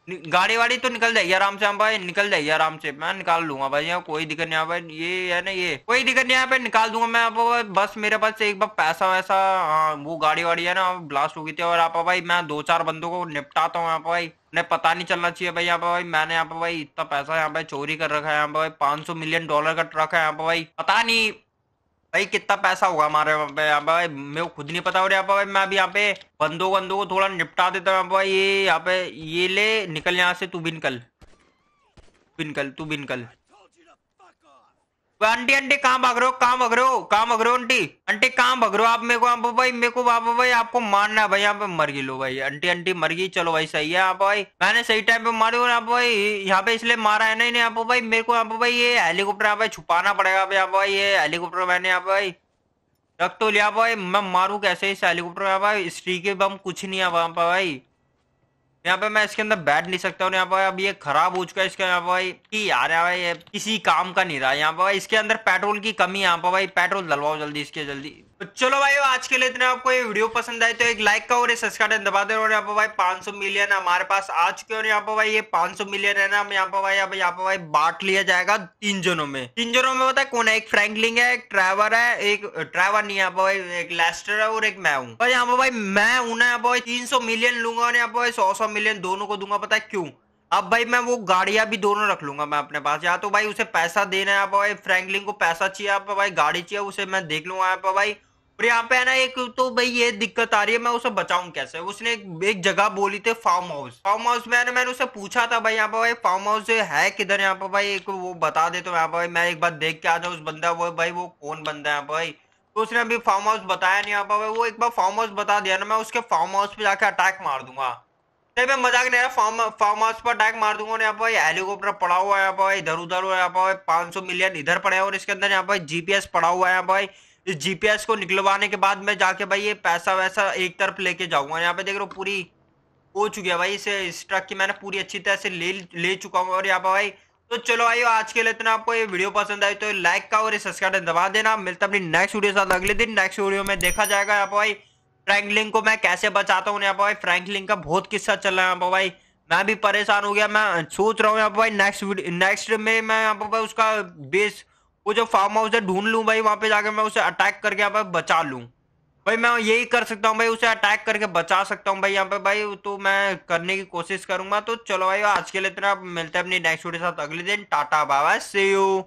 गाड़ी वाड़ी तो निकल जाएगी आराम से हम भाई निकल जाएगी आराम से मैं निकाल लूंगा भाई यहाँ कोई दिक्कत नहीं भाई ये है ना ये कोई दिक्कत नहीं यहाँ पे निकाल दूंगा मैं आप बस मेरे पास एक बार पैसा वैसा हाँ, वो गाड़ी वाड़ी है ना ब्लास्ट हो गई थी और आप भाई मैं दो चार बंदों को निपटाता हूँ यहाँ पर भाई उन्हें पता नहीं चलना चाहिए भाई यहाँ पे भाई मैंने यहाँ पे भाई इतना पैसा यहाँ पे चोरी कर रखा है यहाँ पे भाई सौ मिलियन डॉलर का ट्रक है यहाँ पे भाई पता नहीं भाई कितना पैसा होगा हमारे यहाँ पे मेरे को खुद नहीं पता हो रहा भाई मैं अभी यहाँ पे बंदो बंदो को थोड़ा निपटा देता हूँ भाई ये यहाँ पे ये ले निकल यहाँ से तू भी निकल बिनकल तू बिनकल आंटी आंटी कहाँ भाग रहे हो कहाँ भाग रहे हो कहाँ भाग रहे हो आंटी आंटी कहाँ भाग रहे हो आप मेरे को आप भाई मेरे को बाबा भाई आपको मारना है भाई यहाँ पे मर गई लो भाई आंटी आंटी मर गई चलो भाई सही है आप भाई मैंने सही टाइम पे मारे ना आप भाई यहाँ पे इसलिए मारा है नहीं आप भाई मेरे को आप भाई ये हेलीकॉप्टर आप छुपाना पड़ेगा आप भाई ये हेलीकॉप्टर मैंने आप भाई रख तो लिया भाई मैं मारू कैसे इस हेलीकॉप्टर में भाई स्ट्री के बम कुछ नहीं है वहां पर भाई यहाँ पे मैं इसके अंदर बैठ नहीं सकता हूँ यहाँ पे अब ये खराब हो चुका है इसका यहाँ पर भाई आ रहा है भाई किसी काम का नहीं रहा यहाँ पे भाई इसके अंदर पेट्रोल की कमी यहाँ पर भाई पेट्रोल डलवाओ जल्दी इसके जल्दी तो चलो भाई आज के लिए इतना आपको ये वीडियो पसंद आए तो एक लाइक का और सब्सक्राइब दबा दे और यहाँ पर भाई 500 मिलियन हमारे पास आ चुके और यहाँ पर भाई ये 500 मिलियन है ना हम यहाँ पर भाई अब यहाँ पर भाई बांट लिया जाएगा तीन जनों में तीन जनों में होता है कौन है एक फ्रैंकलिंग है एक ट्रैवर है एक ट्रैवर नहीं यहाँ पर भाई एक लेस्टर है और एक मैं हूँ और यहाँ पर भाई मैं हूं ना यहाँ पर भाई तीन मिलियन लूंगा और यहाँ पर भाई सौ सौ मिलियन दोनों को दूंगा पता है क्यों अब भाई मैं वो गाड़ियां भी दोनों रख लूंगा मैं अपने पास या तो भाई उसे पैसा देना है आप भाई फ्रैंकलिन को पैसा चाहिए आप भाई गाड़ी चाहिए उसे मैं देख लूंगा आप भाई और यहाँ पे है ना एक तो भाई ये दिक्कत आ रही है मैं उसे बचाऊ कैसे उसने एक जगह बोली थी फार्म हाउस फार्म हाउस में मैंने उसे पूछा था भाई यहाँ पे भाई फार्म हाउस है किधर यहाँ पे भाई एक वो बता दे तो यहाँ पे भाई मैं एक बार देख के आ जाऊँ उस बंदा वो भाई वो कौन बंदा है भाई तो उसने अभी फार्म हाउस बताया नहीं यहाँ पे भाई वो एक बार फार्म हाउस बता दिया ना मैं उसके फार्म हाउस पे जाके अटैक मार दूंगा नहीं मैं मजाक नहीं रहा फार्म फार्म हाउस पर अटैक मार दूंगा यहाँ भाई हेलीकॉप्टर पड़ा हुआ है यहाँ पर इधर उधर हो यहाँ पर पांच सौ मिलियन इधर पड़ा है और इसके अंदर यहाँ पर जीपीएस पड़ा हुआ है यहाँ भाई इस जीपीएस को निकलवाने के बाद मैं जाके भाई ये पैसा वैसा एक तरफ लेके जाऊंगा यहाँ पे देख रहा हूँ पूरी हो चुकी है भाई इसे इस ट्रक की मैंने पूरी अच्छी तरह से ले ले चुका हूँ और यहाँ पे भाई तो चलो भाई आज के लिए इतना आपको ये वीडियो पसंद आई तो लाइक का और सब्सक्राइब दबा देना मिलता अपनी नेक्स्ट वीडियो साथ अगले दिन नेक्स्ट वीडियो में देखा जाएगा यहाँ पे भाई फ्रैंकलिन को मैं कैसे बचाता हूँ यहाँ पे भाई फ्रैंकलिन का बहुत किस्सा चल रहा है यहाँ पे भाई मैं भी परेशान हो गया मैं सोच रहा हूँ यहाँ पे भाई नेक्स्ट नेक्स्ट में मैं यहाँ पे भाई उसका बेस वो जो फार्म हाउस है ढूंढ लू भाई वहां पे जाकर मैं उसे अटैक करके यहाँ पे बचा लू भाई मैं यही कर सकता हूँ भाई उसे अटैक करके बचा सकता हूँ भाई यहाँ पे भाई तो मैं करने की कोशिश करूंगा तो चलो भाई आज के लिए इतना मिलते हैं अपनी नेक्स्ट वीडियो साथ अगले दिन टाटा बाबा सी यू